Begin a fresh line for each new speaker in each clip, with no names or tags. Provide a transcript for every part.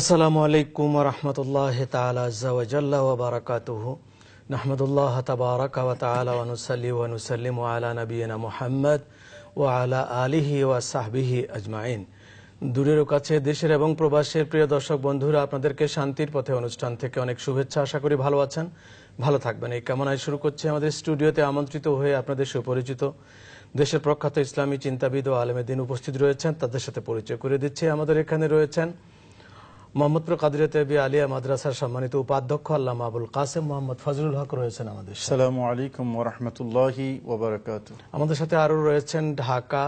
আসসালামু আলাইকুম রহমতুল্লাহ তালাকাতুহ নাহমদুল্লাহ তবারক ওয়ানুসলি ওয়ানুসলিম আলা নবীনা মোহাম্মদ ও আলা আলিহি ওয়া সাহবিহি আজমাইন দূরের কাছে দেশের এবং প্রবাসের প্রিয় দর্শক বন্ধুরা আপনাদেরকে শান্তির পথে অনুষ্ঠান থেকে অনেক শুভেচ্ছা আশা করি ভালো আছেন ভালো থাকবেন এই কামনায় শুরু করছে আমাদের স্টুডিওতে আমন্ত্রিত হয়ে আপনাদের সুপরিচিত দেশের প্রখ্যাত ইসলামী চিন্তাবিদ ও আলমেদিন উপস্থিত রয়েছেন তাদের সাথে পরিচয় করে দিচ্ছে আমাদের এখানে রয়েছেন মোহাম্মদপুর কাদিরা তেবি আলিয়া মাদ্রাসার সম্মানিত উপাধ্যক্ষ আল্লাহ আবুল কাসেম মোহাম্মদ ফজলুল হক রয়েছেন আমাদের আমাদের সাথে আরও রয়েছেন ঢাকা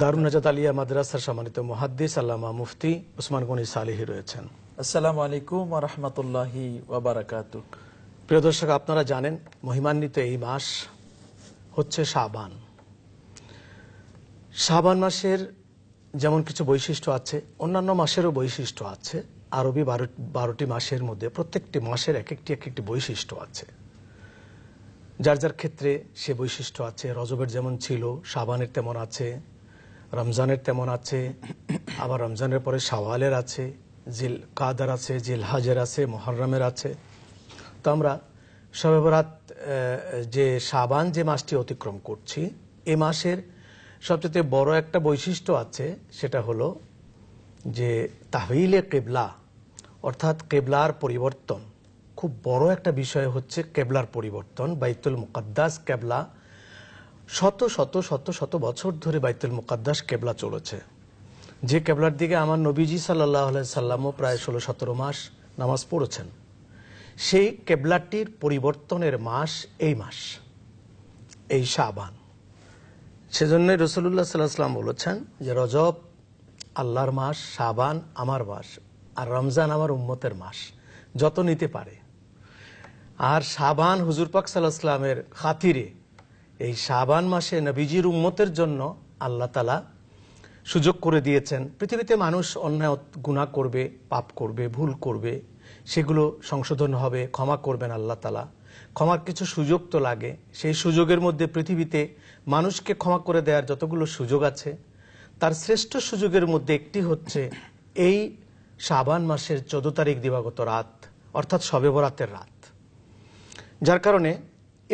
দারুন নাজাত আলিয়া মাদ্রাসার সম্মানিত মুহাদ্দিস আল্লামা মুফতি উসমান গনি সালিহি রয়েছেন আসসালামু আলাইকুম রহমতুল্লাহি ওবরাকাত প্রিয় দর্শক আপনারা জানেন মহিমান্বিত এই মাস হচ্ছে শাবান শাবান মাসের যেমন কিছু বৈশিষ্ট্য আছে অন্যান্য মাসেরও বৈশিষ্ট্য আছে আরবি বারো বারোটি মাসের মধ্যে প্রত্যেকটি মাসের এক একটি এক একটি বৈশিষ্ট্য আছে যার যার ক্ষেত্রে সে বৈশিষ্ট্য আছে রজবের যেমন ছিল সাবানের তেমন আছে রমজানের তেমন আছে আবার রমজানের পরে সাওয়ালের আছে জিল কাদার আছে জিল হাজের আছে মহরমের আছে তো আমরা সবেবরাত যে সাবান যে মাসটি অতিক্রম করছি এ মাসের সবচেয়ে বড় একটা বৈশিষ্ট্য আছে সেটা হলো যে তাহিলে কেবলা অর্থাৎ কেবলার পরিবর্তন খুব বড় একটা বিষয় হচ্ছে কেবলার পরিবর্তন বাইতুল মুকাদ্দাস কেবলা শত শত শত শত বছর ধরে বাইতুল মুকাদ্দাস কেবলা চলেছে যে কেবলার দিকে আমার নবীজি সাল্লাহ সাল্লামও প্রায় ষোলো সতেরো মাস নামাজ পড়েছেন সেই কেবলাটির পরিবর্তনের মাস এই মাস এই শাবান সেজন্য রসুল্লাহ সাল্লাহাম বলেছেন যে রজব আল্লাহর মাস সাবান আমার মাস আর রমজান আমার উম্মতের মাস যত নিতে পারে আর সাবান হুজুর পাক সাল্লাহামের খাতিরে এই সাবান মাসে নবীজির উম্মতের জন্য আল্লাহ তালা সুযোগ করে দিয়েছেন পৃথিবীতে মানুষ অন্যায় গুণা করবে পাপ করবে ভুল করবে সেগুলো সংশোধন হবে ক্ষমা করবেন আল্লাহ তালা ক্ষমার কিছু সুযোগ তো লাগে সেই সুযোগের মধ্যে পৃথিবীতে মানুষকে ক্ষমা করে দেওয়ার যতগুলো সুযোগ আছে তার শ্রেষ্ঠ সুযোগের মধ্যে একটি হচ্ছে এই শাবান মাসের চোদ্দ তারিখ দিবাগত রাত অর্থাৎ সবে বরাতের রাত যার কারণে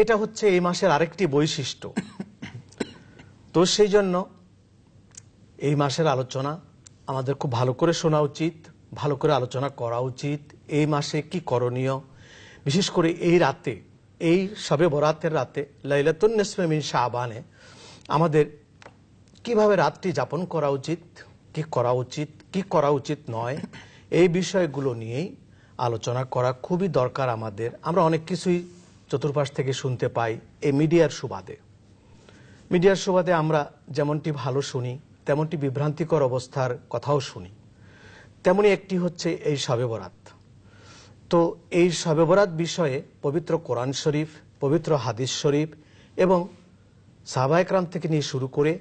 এটা হচ্ছে এই মাসের আরেকটি বৈশিষ্ট্য তো সেই জন্য এই মাসের আলোচনা আমাদের খুব ভালো করে শোনা উচিত ভালো করে আলোচনা করা উচিত এই মাসে কি করণীয় বিশেষ করে এই রাতে এই সবে বরাতের রাতে লাইলাতুন নেসমিন শাহবানে আমাদের কিভাবে রাতটি যাপন করা উচিত কি করা উচিত কি করা উচিত নয় এই বিষয়গুলো নিয়েই আলোচনা করা খুবই দরকার আমাদের আমরা অনেক কিছুই চতুর্পাশ থেকে শুনতে পাই এই মিডিয়ার সুবাদে মিডিয়ার সুবাদে আমরা যেমনটি ভালো শুনি তেমনটি বিভ্রান্তিকর অবস্থার কথাও শুনি তেমনি একটি হচ্ছে এই সবে বরাত তো এই সবেবরাত বিষয়ে পবিত্র কোরআন শরীফ পবিত্র হাদিস শরীফ এবং সাবায়করাম থেকে নিয়ে শুরু করে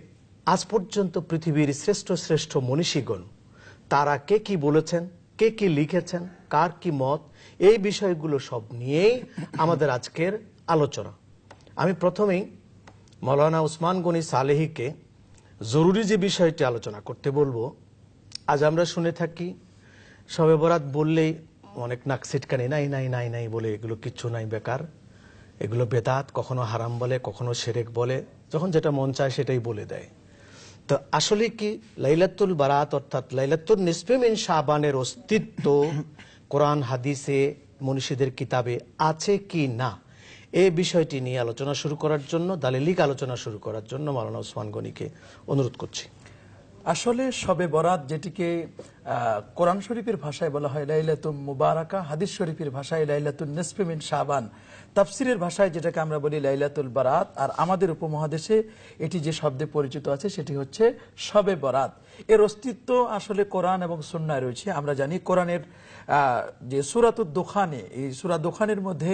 আজ পর্যন্ত পৃথিবীর শ্রেষ্ঠ শ্রেষ্ঠ মনীষীগণ তারা কে কি বলেছেন কে কি লিখেছেন কার কি মত এই বিষয়গুলো সব নিয়েই আমাদের আজকের আলোচনা আমি প্রথমেই মৌলানা উসমান গনি সালেহিকে জরুরি যে বিষয়টি আলোচনা করতে বলবো আজ আমরা শুনে থাকি সবে বরাত বললেই অনেক নাক সিটকানি নাই নাই নাই নাই বলে এগুলো কিচ্ছু নাই বেকার এগুলো বেদাত কখনো হারাম বলে কখনো সেরেক বলে যখন যেটা মন চায় সেটাই বলে দেয় তো আসলে কি লাইলাতুল বারাত অর্থাৎ লাইলাতুল নিসফেমিন শাহবানের অস্তিত্ব কোরআন হাদিসে মনীষীদের কিতাবে আছে কি না এ বিষয়টি নিয়ে আলোচনা শুরু করার জন্য দালিলিক
আলোচনা শুরু করার জন্য মালানা ওসমান গনিকে অনুরোধ করছি আসলে সবে বরাত যেটিকে কোরআন শরীফের ভাষায় বলা হয় লাইলাতুম মুবারাকা হাদিস শরীফের ভাষায় লাইলাতুল নিসফিমিন শাবান তাফসিরের ভাষায় যেটাকে আমরা বলি লাইলাতুল বরাত আর আমাদের উপমহাদেশে এটি যে শব্দে পরিচিত আছে সেটি হচ্ছে সবে বরাত এর অস্তিত্ব আসলে কোরআন এবং সন্ন্যায় রয়েছে আমরা জানি কোরআনের যে সুরাত দোকানে এই সুরা দোকানের মধ্যে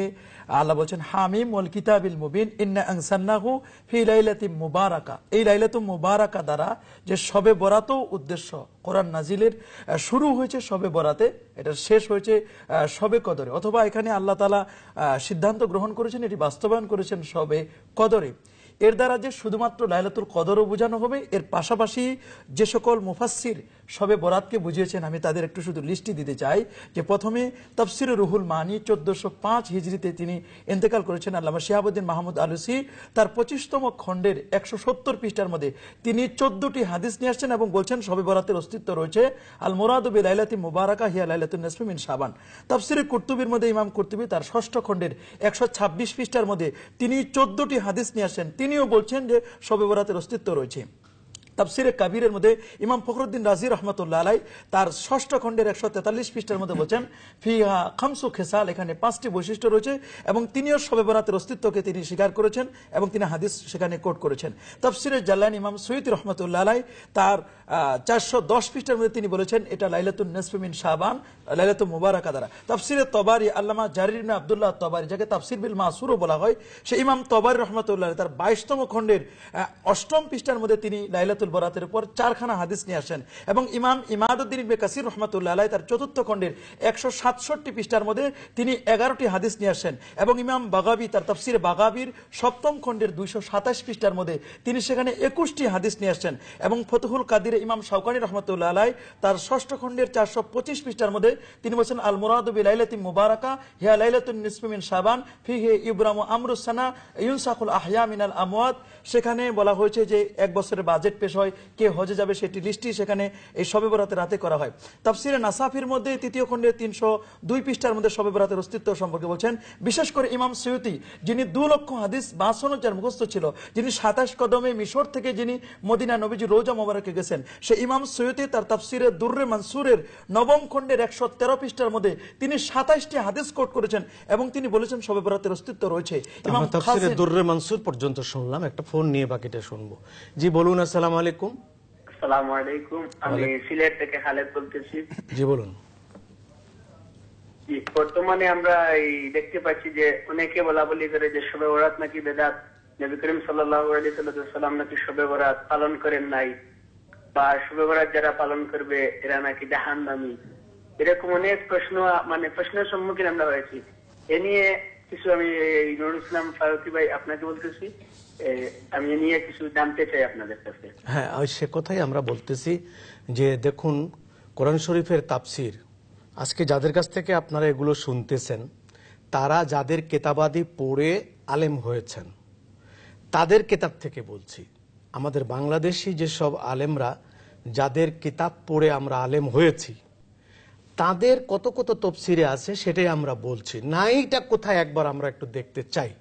আল্লাহ বলছেন হামিম ওল কিতাবিল মুবিন ইন্না আংসান্নাহু ফি লাইলাতি মুবারাকা এই লাইলাতু মুবারাকা দ্বারা যে সবে বরাতও উদ্দেশ্য কোরআন নাজিলের শুরু হয়েছে সবে বরাতে এটা শেষ হয়েছে সবে কদরে অথবা এখানে আল্লাহ তালা সিদ্ধান্ত গ্রহণ করেছেন এটি বাস্তবায়ন করেছেন সবে কদরে এর দ্বারা যে শুধুমাত্র লাইলাতুল কদরও বোঝানো হবে এর পাশাপাশি যে সকল মুফাসির সবে বরাতকে বুঝিয়েছেন আমি তাদের একটু শুধু লিস্টটি দিতে চাই যে প্রথমে তফসির রুহুল মানি চোদ্দশো পাঁচ হিজড়িতে তিনি ইন্তেকাল করেছেন আল্লামা শিহাবুদ্দিন মাহমুদ আলুসি তার পঁচিশতম খণ্ডের একশো সত্তর পৃষ্ঠার মধ্যে তিনি চোদ্দটি হাদিস নিয়ে আসছেন এবং বলছেন সবে বরাতের অস্তিত্ব রয়েছে আল মোরাদবি লাইলাতি মুবারাকা হিয়া লাইলাতুল নসমিন সাবান তফসির কুর্তুবির মধ্যে ইমাম কুর্তুবি তার ষষ্ঠ খণ্ডের একশো ছাব্বিশ পৃষ্ঠার মধ্যে তিনি চোদ্দটি হাদিস নিয়ে আসেন তিনিও বলছেন যে সবে বরাতের অস্তিত্ব রয়েছে তাফসিরে কাবিরের মধ্যে ইমাম ফখরুদ্দিন রাজি রহমতুল্লাহ আলাই তার ষষ্ঠ খণ্ডের একশো তেতাল্লিশ পৃষ্ঠের মধ্যে বলছেন ফিহা খামসু খেসাল এখানে পাঁচটি বৈশিষ্ট্য রয়েছে এবং তিনিও সবে বরাতের অস্তিত্বকে তিনি স্বীকার করেছেন এবং তিনি হাদিস সেখানে কোট করেছেন তাফসিরে জাল্লান ইমাম সৈয়দ রহমতুল্লাহ আলাই তার চারশো দশ পৃষ্ঠার মধ্যে তিনি বলেছেন এটা লাইলাতুল নসফিমিন শাহবান লাইলাতুল মুবারাকা দ্বারা তাফসিরে তবারি আল্লামা জারিরিন আবদুল্লাহ তবারি যাকে তাফসির বিল মাসুরও বলা হয় সে ইমাম তবারি রহমতুল্লাহ তার বাইশতম খণ্ডের অষ্টম পৃষ্ঠার মধ্যে তিনি লাইলাতুল বরাতের উপর চারখানা হাদিস নিয়ে আসেন এবং ইমাম ইমাদুদ্দিন ইবনে কাসির রহমতুল্লাহ আলাই তার চতুর্থ খণ্ডের একশো সাতষট্টি পৃষ্ঠার মধ্যে তিনি এগারোটি হাদিস নিয়ে আসেন এবং ইমাম বাগাবি তার তাফসির বাগাবির সপ্তম খণ্ডের দুইশো সাতাশ পৃষ্ঠার মধ্যে তিনি সেখানে একুশটি হাদিস নিয়ে আসেন এবং ফতুহুল কাদির ইমাম শাউকানি রহমতুল্লাহ আলাই তার ষষ্ঠ খণ্ডের চারশো পঁচিশ পৃষ্ঠার মধ্যে তিনি বলছেন আল মুরাদবি লাইলাতি মুবারকা হিয়া লাইলাতুন নিসমিন সাবান ফি হে ইব্রাম আমরুসানা ইউনসাকুল আহিয়া মিনাল আমওয়াত সেখানে বলা হয়েছে যে এক বছরের বাজেট পেশ হয় কে হজে যাবে সেটি লিস্টটি সেখানে এই শবে বরাতের রাতে করা হয় তাফসিরে নাসাফির মধ্যে তৃতীয় খণ্ডের তিনশো দুই পৃষ্ঠার মধ্যে সবে বরাতের অস্তিত্ব সম্পর্কে বলছেন বিশেষ করে ইমাম সৈয়দি যিনি দু লক্ষ হাদিস বাসন যার মুখস্থ ছিল যিনি সাতাশ কদমে মিশর থেকে যিনি মদিনা নবীজি রোজা মোবারকে গেছেন সে ইমাম সৈয়দে তার তাফসিরে দুর্রে মানসুরের নবম খণ্ডের একশো তেরো পৃষ্ঠার মধ্যে তিনি সাতাইশটি হাদিস কোট করেছেন এবং তিনি বলেছেন সবে বরাতের অস্তিত্ব রয়েছে দুর্রে
মানসুর পর্যন্ত শুনলাম একটা ফোন নিয়ে বাকিটা শুনবো জি বলুন আসসালাম আলাইকুম
আসসালামু আলাইকুম আমি
সিলেট থেকে হালেদ বলতেছি জি বলুন বর্তমানে আমরা এই দেখতে পাচ্ছি যে অনেকে বলা বলি করে যে শবে ওরাত নাকি বেদাত নবী করিম সাল্লাহ আলী সাল্লাম নাকি সবে ওরাত পালন করেন নাই বা শুভবরাত যারা পালন করবে এরা নাকি জাহান নামী এরকম অনেক প্রশ্ন মানে প্রশ্নের সম্মুখীন আমরা হয়েছি এ নিয়ে কিছু আমি নুরুল ইসলাম ফারুকি ভাই আপনাকে বলতেছি হ্যাঁ, সে কথাই আমরা বলতেছি যে দেখুন কোরআন শরীফের তাপসির আজকে যাদের কাছ থেকে আপনারা এগুলো শুনতেছেন তারা যাদের কেতাবাদি পড়ে আলেম হয়েছেন তাদের কেতাব থেকে বলছি আমাদের বাংলাদেশি যেসব আলেমরা যাদের কিতাব পড়ে আমরা আলেম হয়েছি তাদের কত কত তফসিরে আছে সেটাই আমরা বলছি না এইটা কোথায় একবার আমরা একটু দেখতে চাই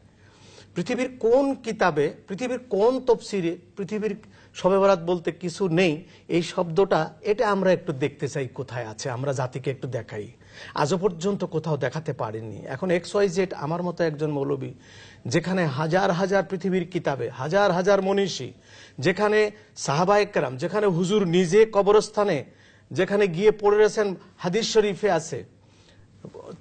পৃথিবীর কোন কিতাবে পৃথিবীর কোন তফসিরে পৃথিবীর সবেবরাত বলতে কিছু নেই এই শব্দটা এটা আমরা একটু দেখতে চাই কোথায় আছে আমরা জাতিকে একটু দেখাই আজও পর্যন্ত কোথাও দেখাতে পারিনি এখন এক্স ওয়াই জেড আমার মতো একজন মৌলবী যেখানে হাজার হাজার পৃথিবীর কিতাবে হাজার হাজার মনীষী যেখানে সাহাবা একরাম যেখানে হুজুর নিজে কবরস্থানে যেখানে গিয়ে পড়ে রয়েছেন হাদিস শরীফে আছে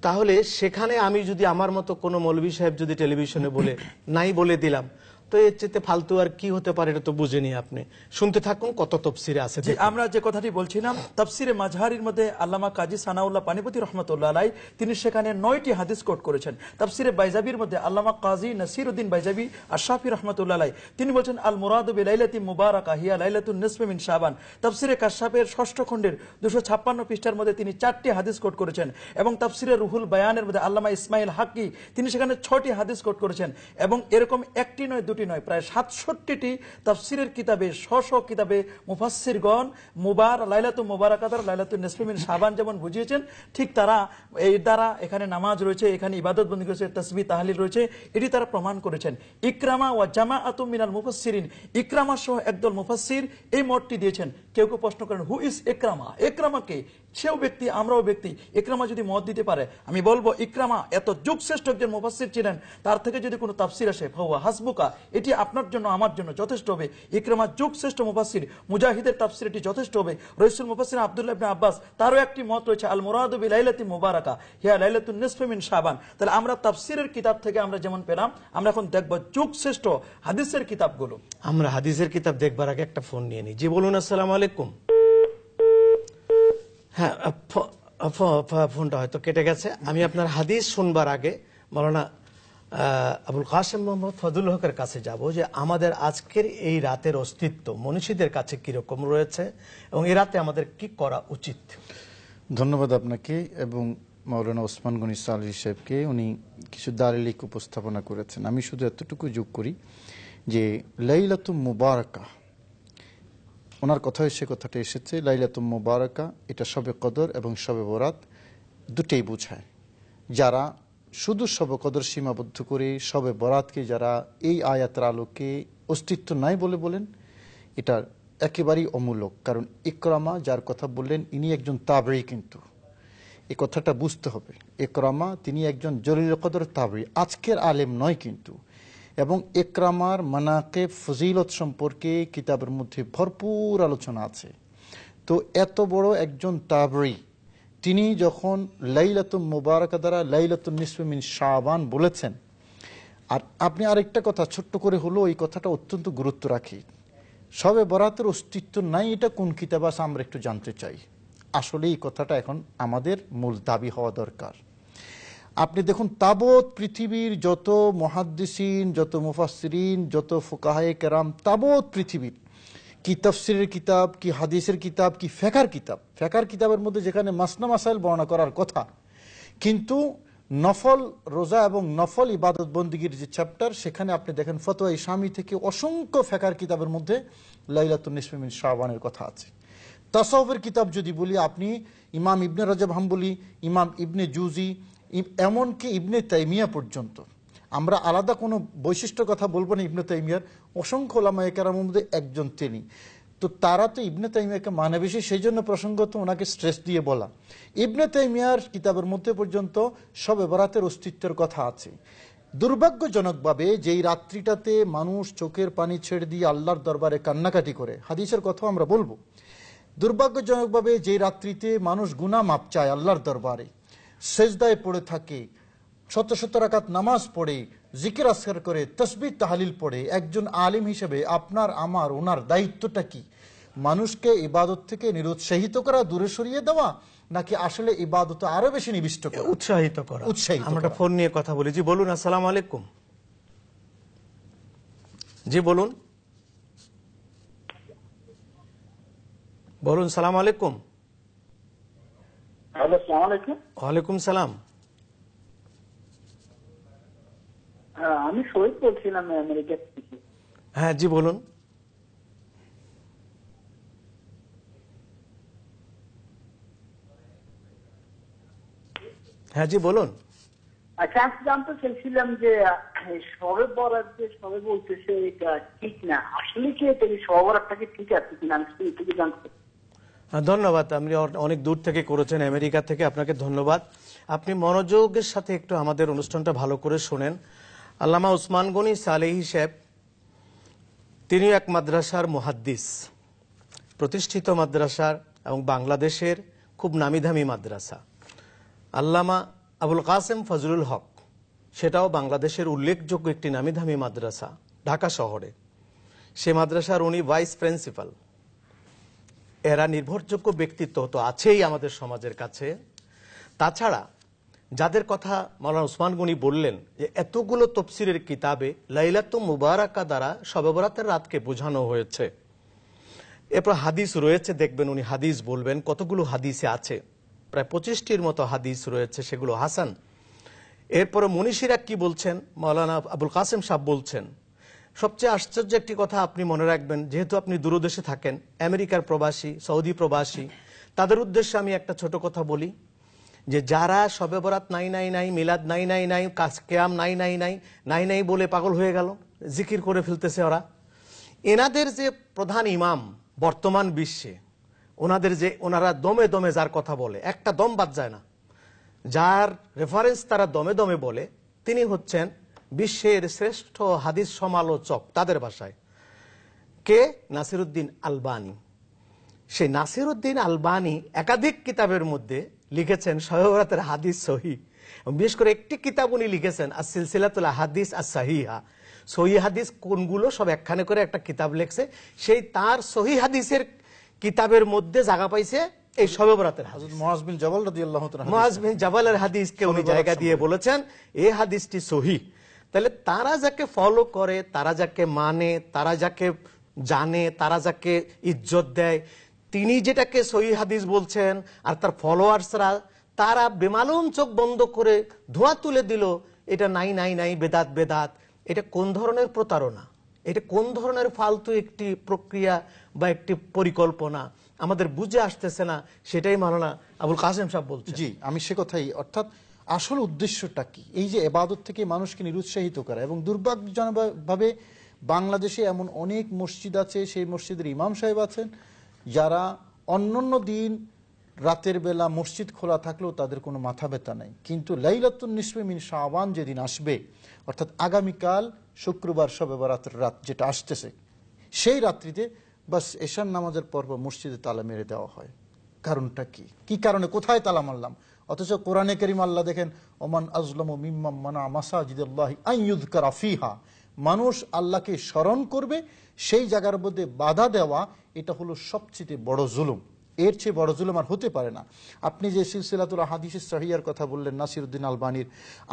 তাহলে সেখানে আমি যদি আমার মতো কোনো মৌলবী সাহেব যদি টেলিভিশনে বলে নাই বলে দিলাম তো এর চেয়ে
ফালতু আর কি হতে পারে এটা তো বুঝেনি আপনি শুনতে থাকুন কত তফসিরে আছে যে আমরা যে কথাটি বলছিলাম তফসিরে মাঝহারির মধ্যে আল্লামা কাজী সানাউল্লাহ পানিপতি রহমতুল্লাহ আলাই তিনি সেখানে নয়টি হাদিস কোট করেছেন তফসিরে বাইজাবির মধ্যে আল্লামা কাজী নাসির উদ্দিন বাইজাবি আশাফি রহমতুল্লাহ আলাই তিনি বলছেন আল বি লাইলাতি মুবারাকা হিয়া নিসফ মিন শাবান তফসিরে কাশাফের ষষ্ঠ খণ্ডের দুশো ছাপ্পান্ন পৃষ্ঠার মধ্যে তিনি চারটি হাদিস কোট করেছেন এবং তফসিরে রুহুল বায়ানের মধ্যে আল্লামা ইসমাইল হাক্কি তিনি সেখানে ছটি হাদিস কোট করেছেন এবং এরকম একটি নয় দুটি নয় প্রায় সাতষট্টি তাফসিরের কিতাবে স্ব কিতাবে মুফাসিরগণ মুবার লাইলাতু মুবারাকাতার লাইলাতু নসলিমিন সাবান যেমন বুঝিয়েছেন ঠিক তারা এই দ্বারা এখানে নামাজ রয়েছে এখানে ইবাদত বন্দী রয়েছে তসবি তাহলিল রয়েছে এটি তারা প্রমাণ করেছেন ইকরামা ও জামা আতুম মিনাল মুফাসিরিন ইকরামা সহ একদল মুফাসির এই মতটি দিয়েছেন কেউ কেউ প্রশ্ন করেন হু ইস একরামা একরামাকে সেও ব্যক্তি আমরাও ব্যক্তি ইকরামা যদি মত দিতে পারে আমি বলবো ইকরামা এত যুগ শ্রেষ্ঠ একজন মুফাসির ছিলেন তার থেকে যদি কোনো তাফসির আসে ফাওয়া হাসবুকা এটি আপনার জন্য আমার জন্য যথেষ্ট হবে ইকরামা যুগ শ্রেষ্ঠ মুফাসির মুজাহিদের তাফসির এটি যথেষ্ট হবে রইসুল মুফাসির আবদুল্লাহ ইবনে আব্বাস তারও একটি মত রয়েছে আল মুরাদবি লাইলাতি মুবারাকা হিয়া লাইলাতুন নিসফিমিন শাবান তাহলে আমরা তাফসিরের কিতাব থেকে আমরা যেমন পেলাম আমরা এখন দেখব যুগ শ্রেষ্ঠ হাদিসের কিতাবগুলো
আমরা হাদিসের কিতাব দেখবার আগে একটা ফোন নিয়ে নিই জি বলুন আসসালামু আলাইকুম হ্যাঁ ফোনটা হয়তো কেটে গেছে আমি আপনার হাদিস শুনবার আগে মৌলানা আবুল কাসেম মোহাম্মদ ফজুল হকের কাছে যাব যে আমাদের আজকের এই রাতের অস্তিত্ব মনীষীদের কাছে কীরকম রয়েছে এবং এই রাতে আমাদের কি করা উচিত
ধন্যবাদ আপনাকে এবং মৌলানা ওসমান গনি সালি সাহেবকে উনি কিছু দারিলিক উপস্থাপনা করেছেন আমি শুধু এতটুকু যোগ করি যে লাইলাত মুবারকা ওনার কথায় সে কথাটা এসেছে লাইলাতুম মুবারকা এটা সবে কদর এবং সবে বরাত দুটেই বোঝায় যারা শুধু সবে কদর সীমাবদ্ধ করে সবে বরাতকে যারা এই আয়াতের আলোকে অস্তিত্ব নাই বলে বলেন এটা একেবারেই অমূলক কারণ ইকরামা যার কথা বললেন ইনি একজন তাবড়ি কিন্তু এ কথাটা বুঝতে হবে একরামা তিনি একজন জলিল কদর তাবড়ি আজকের আলেম নয় কিন্তু এবং একরামার মানাকে ফজিলত সম্পর্কে কিতাবের মধ্যে ভরপুর আলোচনা আছে তো এত বড় একজন তাবরি তিনি যখন লাইলাতুল মুবারকা দ্বারা লাইলাতুল নিসমিন শাহবান বলেছেন আর আপনি আরেকটা কথা ছোট্ট করে হলো এই কথাটা অত্যন্ত গুরুত্ব রাখি সবে বরাতের অস্তিত্ব নাই এটা কোন কিতাবাস আমরা একটু জানতে চাই আসলে এই কথাটা এখন আমাদের মূল দাবি হওয়া দরকার আপনি দেখুন তাবৎ পৃথিবীর যত মহাদ্দিসিন যত মুফাসরিন যত ফোকাহে কেরাম তাবৎ পৃথিবীর কি তফসিরের কিতাব কি হাদিসের কিতাব কি ফেকার কিতাব ফেকার কিতাবের মধ্যে যেখানে মাসনা মাসাইল বর্ণনা করার কথা কিন্তু নফল রোজা এবং নফল ইবাদত বন্দীগীর যে চ্যাপ্টার সেখানে আপনি দেখেন ফতোয়া ইসামি থেকে অসংখ্য ফেকার কিতাবের মধ্যে লাইলাতুন্নিসমিন শাহবানের কথা আছে তাসাউফের কিতাব যদি বলি আপনি ইমাম ইবনে রাজা হাম্বলি ইমাম ইবনে জুজি এমনকি ইবনে তাইমিয়া পর্যন্ত আমরা আলাদা কোনো বৈশিষ্ট্য কথা বলবো না ইবনে তাইমিয়ার অসংখ্য লামায়িকার মধ্যে একজন তিনি তো তারা তো ইবনে তাইমিয়াকে মানে বেশি সেই জন্য প্রসঙ্গত ওনাকে স্ট্রেস দিয়ে বলা ইবনে তাইমিয়ার কিতাবের মধ্যে পর্যন্ত সব বরাতের অস্তিত্বের কথা আছে দুর্ভাগ্যজনকভাবে যেই রাত্রিটাতে মানুষ চোখের পানি ছেড়ে দিয়ে আল্লাহর দরবারে কান্নাকাটি করে হাদিসের কথাও আমরা বলবো দুর্ভাগ্যজনকভাবে যে রাত্রিতে মানুষ গুনা মাপ চায় আল্লাহর দরবারে সেজদায় পড়ে থাকে শত শত রাকাত নামাজ পড়ে জিকির আসকার করে তসবির তাহালিল পড়ে একজন আলিম হিসেবে আপনার আমার ওনার দায়িত্বটা কি মানুষকে ইবাদত থেকে নিরুৎসাহিত করা দূরে সরিয়ে দেওয়া নাকি আসলে ইবাদত আরো বেশি নিবিষ্ট উৎসাহিত করা উৎসাহিত আমরা ফোন নিয়ে কথা বলি জি বলুন আসসালাম আলাইকুম জি বলুন
বলুন সালাম আলাইকুম
হ্যালো সালাম আলাইকুম
ওয়ালাইকুম সালাম
হ্যাঁ, আমি শহীদ বলছিলাম আমেরিকা থেকে
হ্যাঁ জি বলুন হ্যাঁ জি বলুন আচ্ছা আমি জানতে চাইছিলাম যে সবে বরাত যে সবে বলতেছে এটা ঠিক না আসলে কি এটা সবে বরাতটা ঠিক আছে কিনা আমি একটু জানতে ধন্যবাদ আপনি অনেক দূর থেকে করেছেন আমেরিকা থেকে আপনাকে ধন্যবাদ আপনি মনোযোগের সাথে একটু আমাদের অনুষ্ঠানটা ভালো করে শোনেন আল্লামা উসমান গনি সালেহি সাহেব তিনিও এক মাদ্রাসার মহাদ্দিস প্রতিষ্ঠিত মাদ্রাসার এবং বাংলাদেশের খুব নামিধামি মাদ্রাসা আল্লামা আবুল কাসেম ফজলুল হক সেটাও বাংলাদেশের উল্লেখযোগ্য একটি নামিধামি মাদ্রাসা ঢাকা শহরে সে মাদ্রাসার উনি ভাইস প্রিন্সিপাল এরা নির্ভরযোগ্য ব্যক্তিত্ব তো আছেই আমাদের সমাজের কাছে তাছাড়া যাদের কথা মাওলানা উসমান গনি বললেন যে এতগুলো তফসিরের কিতাবে লাইলাত মুবারাকা দ্বারা সবেবরাতের রাতকে বোঝানো হয়েছে এরপর হাদিস রয়েছে দেখবেন উনি হাদিস বলবেন কতগুলো হাদিসে আছে প্রায় পঁচিশটির মতো হাদিস রয়েছে সেগুলো হাসান এরপরে মনীষীরা কি বলছেন মৌলানা আবুল কাসেম সাহ বলছেন সবচেয়ে আশ্চর্য একটি কথা আপনি মনে রাখবেন যেহেতু আপনি দূরদেশে থাকেন আমেরিকার প্রবাসী সৌদি প্রবাসী তাদের উদ্দেশ্যে আমি একটা ছোট কথা বলি যে যারা সবে বরাত নাই নাই নাই মিলাদ নাই নাই নাই কাজ কেয়াম নাই নাই নাই নাই নাই বলে পাগল হয়ে গেল জিকির করে ফেলতেছে ওরা এনাদের যে প্রধান ইমাম বর্তমান বিশ্বে ওনাদের যে ওনারা দমে দমে যার কথা বলে একটা দম বাদ যায় না যার রেফারেন্স তারা দমে দমে বলে তিনি হচ্ছেন বিশ্বের শ্রেষ্ঠ হাদিস সমালোচক তাদের ভাষায় কে নাসিরুদ্দিন আলবানি সেই নাসিরুদ্দিন আলবানি একাধিক কিতাবের মধ্যে লিখেছেন সহরাতের হাদিস সহি বিশেষ করে একটি কিতাব উনি লিখেছেন আর সিলসিলাতুল হাদিস আর সাহিহা সহি হাদিস কোনগুলো সব একখানে করে একটা কিতাব লেখছে সেই তার সহি হাদিসের কিতাবের মধ্যে জায়গা পাইছে এই সবেবরাতের হাদিস মহাজবিন জবালের কে উনি জায়গা দিয়ে বলেছেন এ হাদিসটি সহি তাহলে তারা যাকে ফলো করে তারা যাকে মানে তারা যাকে জানে তারা যাকে ইজ্জত দেয় তিনি যেটাকে সহি হাদিস বলছেন আর তার ফলোয়ার্সরা তারা বেমালুম চোখ বন্ধ করে ধোঁয়া তুলে দিল এটা নাই নাই নাই বেদাত বেদাত এটা কোন ধরনের প্রতারণা এটা কোন ধরনের ফালতু একটি প্রক্রিয়া বা একটি পরিকল্পনা আমাদের বুঝে আসতেছে না
সেটাই মাননা আবুল কাসেম সাহেব বলছে জি আমি সে কথাই অর্থাৎ আসল উদ্দেশ্যটা কি এই যে এবাদত থেকে মানুষকে নিরুৎসাহিত করা এবং দুর্ভাগ্যজনকভাবে বাংলাদেশে এমন অনেক মসজিদ আছে সেই মসজিদের ইমাম সাহেব আছেন যারা অন্যান্য দিন রাতের বেলা মসজিদ খোলা থাকলেও তাদের কোনো মাথা ব্যথা নেই কিন্তু লাইলাতুল নিসমিন শাহবান যেদিন আসবে অর্থাৎ আগামীকাল শুক্রবার সবে রাতের রাত যেটা আসতেছে সেই রাত্রিতে বাস এশার নামাজের পর্ব মসজিদে তালা মেরে দেওয়া হয় কারণটা কি কি কারণে কোথায় তালা মারলাম অথচ কোরআনে করিম আল্লাহ দেখেন ওমান আজলম মিম্মাম মানা মাসাজিদুল্লাহ মানুষ আল্লাহকে স্মরণ করবে সেই জায়গার মধ্যে বাধা দেওয়া এটা হলো সবচেয়ে বড় জুলুম এর চেয়ে বড় জুলুম আর হতে পারে না আপনি যে সিলসিলাতুল হাদিসের সাহিয়ার কথা বললেন নাসিরুদ্দিন আলবানীর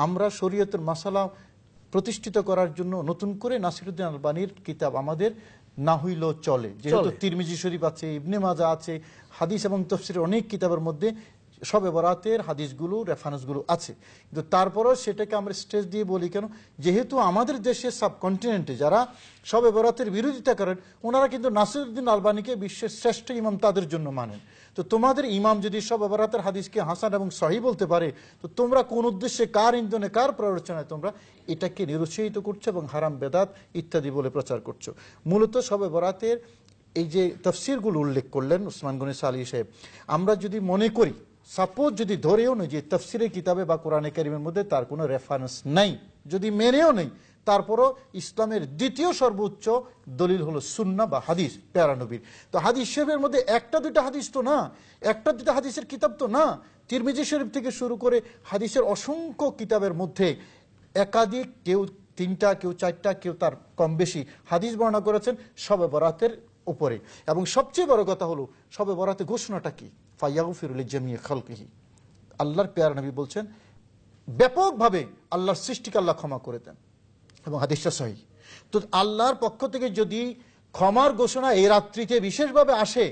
আমরা শরীয়তের মাসালা প্রতিষ্ঠিত করার জন্য নতুন করে নাসিরুদ্দিন আলবানীর কিতাব আমাদের না হইলেও চলে যেহেতু তিরমিজি শরীফ আছে ইবনে মাজা আছে হাদিস এবং তফসির অনেক কিতাবের মধ্যে সবে বরাতের হাদিসগুলো রেফারেন্সগুলো আছে কিন্তু তারপরেও সেটাকে আমরা স্টেজ দিয়ে বলি কেন যেহেতু আমাদের দেশে সাবকন্টিনেন্টে যারা সবে বরাতের বিরোধিতা করেন ওনারা কিন্তু নাসিরুদ্দিন আলবানিকে বিশ্বের শ্রেষ্ঠ ইমাম তাদের জন্য মানেন তো তোমাদের ইমাম যদি সবে বরাতের হাদিসকে হাসান এবং সহি বলতে পারে তো তোমরা কোন উদ্দেশ্যে কার ইন্ধনে কার প্ররোচনায় তোমরা এটাকে নিরুৎসাহিত করছো এবং হারাম বেদাত ইত্যাদি বলে প্রচার করছো মূলত সবে বরাতের এই যে তফসিরগুলো উল্লেখ করলেন উসমান গনি সালি সাহেব আমরা যদি মনে করি সাপোজ যদি ধরেও নেই যে তফসিরের কিতাবে বা কোরআনে কারিমের মধ্যে তার কোনো রেফারেন্স নাই যদি মেনেও নেই তারপরও ইসলামের দ্বিতীয় সর্বোচ্চ দলিল হলো সুন্না বা হাদিস প্যারানবীর তো হাদিস শরীফের মধ্যে একটা দুইটা হাদিস তো না একটা দুইটা হাদিসের কিতাব তো না তিরমিজি শরীফ থেকে শুরু করে হাদিসের অসংখ্য কিতাবের মধ্যে একাধিক কেউ তিনটা কেউ চারটা কেউ তার কম বেশি হাদিস বর্ণনা করেছেন সবে বরাতের উপরে এবং সবচেয়ে বড় কথা হলো সবে বরাতে ঘোষণাটা কী আল্লাহর পেয়ার নবী বলছেন ব্যাপকভাবে আল্লাহর সৃষ্টিকে আল্লাহ ক্ষমা করে দেন এবং হাদিসটা সহি তো আল্লাহর পক্ষ থেকে যদি ক্ষমার ঘোষণা এই রাত্রিতে বিশেষভাবে আসে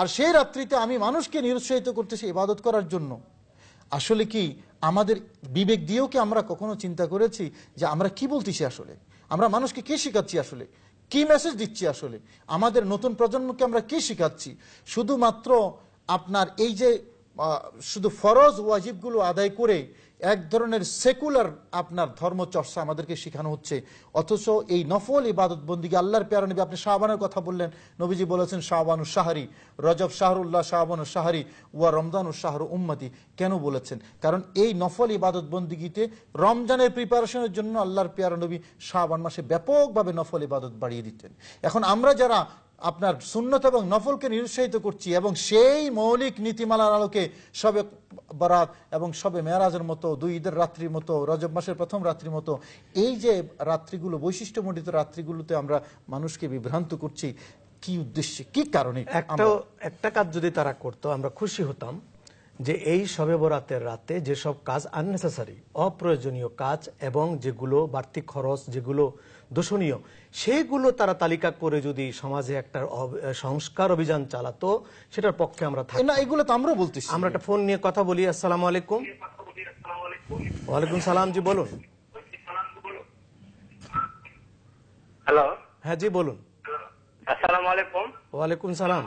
আর সেই রাত্রিতে আমি মানুষকে নিরুৎসাহিত করতেছি ইবাদত করার জন্য আসলে কি আমাদের বিবেক দিয়েও কি আমরা কখনো চিন্তা করেছি যে আমরা কি বলতেছি আসলে আমরা মানুষকে কি শেখাচ্ছি আসলে কি মেসেজ দিচ্ছি আসলে আমাদের নতুন প্রজন্মকে আমরা কি শেখাচ্ছি শুধুমাত্র আপনার এই যে শুধু ফরজ ওয়াজিবগুলো আদায় করে এক ধরনের সেকুলার আপনার ধর্মচর্চা আমাদেরকে শেখানো হচ্ছে অথচ এই নফল ইবাদত বন্দিকে আল্লাহর পেয়ারা নবী আপনি শাহবানের কথা বললেন নবীজি বলেছেন শাহবানু শাহরি রজব শাহরুল্লাহ শাহবানু শাহরি ওয়া রমজানু শাহরু উম্মতি কেন বলেছেন কারণ এই নফল ইবাদত বন্দিগিতে রমজানের প্রিপারেশনের জন্য আল্লাহর পেয়ারা নবী শাহবান মাসে ব্যাপকভাবে নফল ইবাদত বাড়িয়ে দিতেন এখন আমরা যারা আপনার সুন্নত এবং নফলকে নিরুৎসাহিত করছি এবং সেই মৌলিক নীতিমালার আলোকে সবে বরাত এবং সবে মেয়ারাজের মতো দুই ঈদের রাত্রির মতো রজব মাসের প্রথম রাত্রির মতো এই যে রাত্রিগুলো বৈশিষ্ট্যমণ্ডিত রাত্রিগুলোতে আমরা মানুষকে বিভ্রান্ত করছি কি উদ্দেশ্যে কি কারণে একটা একটা কাজ যদি তারা করতো আমরা
খুশি হতাম যে এই সবে বরাতের রাতে যেসব কাজ আননেসেসারি অপ্রয়োজনীয় কাজ এবং যেগুলো বাড়তি খরচ যেগুলো দূষণীয় সেগুলো তারা তালিকা করে যদি সমাজে একটা সংস্কার অভিযান চালাতো সেটার পক্ষে আমরা থাকি না এগুলো তো আমরা বলতেছি আমরা একটা ফোন নিয়ে কথা বলি আসসালাম আলাইকুম ওয়ালাইকুম সালাম জি বলুন হ্যালো হ্যাঁ জি বলুন আলাইকুম ওয়ালাইকুম সালাম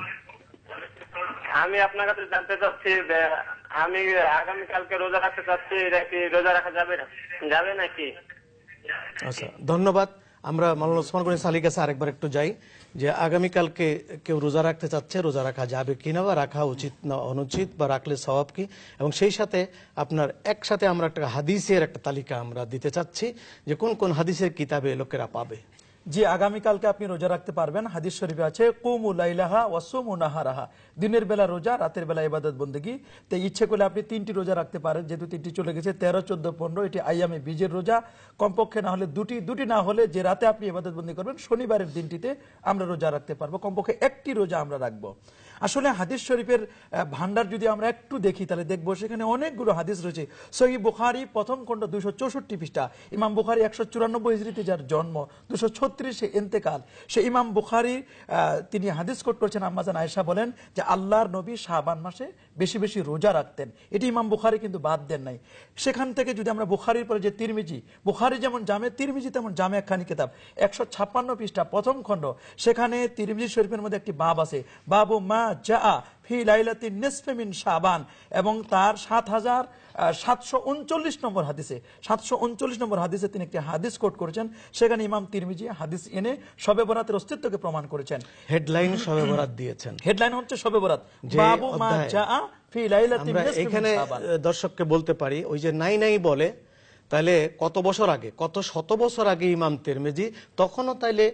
আমি আপনার কাছে জানতে চাচ্ছি আমি আগামী কালকে রোজা রাখতে চাচ্ছি এটা কি রোজা রাখা যাবে না যাবে নাকি আচ্ছা ধন্যবাদ আমরা মালানা ওসমান গনি সালির কাছে আরেকবার একটু যাই যে আগামীকালকে কেউ রোজা রাখতে চাচ্ছে রোজা রাখা যাবে কি না বা রাখা উচিত না অনুচিত বা রাখলে স্বভাব কি এবং সেই সাথে আপনার একসাথে আমরা একটা হাদিসের একটা তালিকা
আমরা দিতে চাচ্ছি যে কোন কোন হাদিসের কিতাবে লোকেরা পাবে যে আগামীকালকে আপনি রোজা রাখতে পারবেন হাদিস শরীফে আছে কুমু লাইলাহা সুম নাহারাহা দিনের বেলা রোজা রাতের বেলা ইবাদত বন্দেগি তাই ইচ্ছে করলে আপনি তিনটি রোজা রাখতে পারেন যেহেতু তিনটি চলে গেছে তেরো চোদ্দ পনেরো এটি আইয়ামে বীজের রোজা কমপক্ষে না হলে দুটি দুটি না হলে যে রাতে আপনি ইবাদত বন্দী করবেন শনিবারের দিনটিতে আমরা রোজা রাখতে পারবো কমপক্ষে একটি রোজা আমরা রাখবো আসলে হাদিস শরীফের ভান্ডার যদি আমরা একটু দেখি তাহলে দেখবো সেখানে অনেকগুলো হাদিস রয়েছে সহি বুখারি প্রথম খণ্ড দুশো চৌষট্টি পৃষ্ঠা ইমাম বুখারি একশো চুরানব্বই হিজড়িতে যার জন্ম দুশো ছত্রিশে এন্তেকাল সে ইমাম বুখারি তিনি হাদিস কোট করছেন আম্মাজান আয়সা বলেন যে আল্লাহর নবী শাহবান মাসে বেশি বেশি রোজা রাখতেন এটি ইমাম বুখারি কিন্তু বাদ দেন নাই সেখান থেকে যদি আমরা বুখারির পরে যে তিরমিজি বুখারি যেমন জামে তিরমিজি তেমন জামে একখানি কিতাব একশো ছাপ্পান্ন পৃষ্ঠা প্রথম খণ্ড সেখানে তিরমিজি শরীফের মধ্যে একটি বাব আছে বাবু মা হাদিস করেছেন সেখানে ইমাম হাদিস এনে সবে বরাতের অস্তিত্বকে প্রমাণ করেছেন
হেডলাইন সবে বরাত দিয়েছেন
হেডলাইন হচ্ছে সবে বরাত জা ফি লাইলাতি এখানে
দর্শককে বলতে পারি ওই যে নাই নাই বলে তাহলে কত বছর আগে কত শত বছর আগে ইমাম তেরমেজি তখনও তাইলে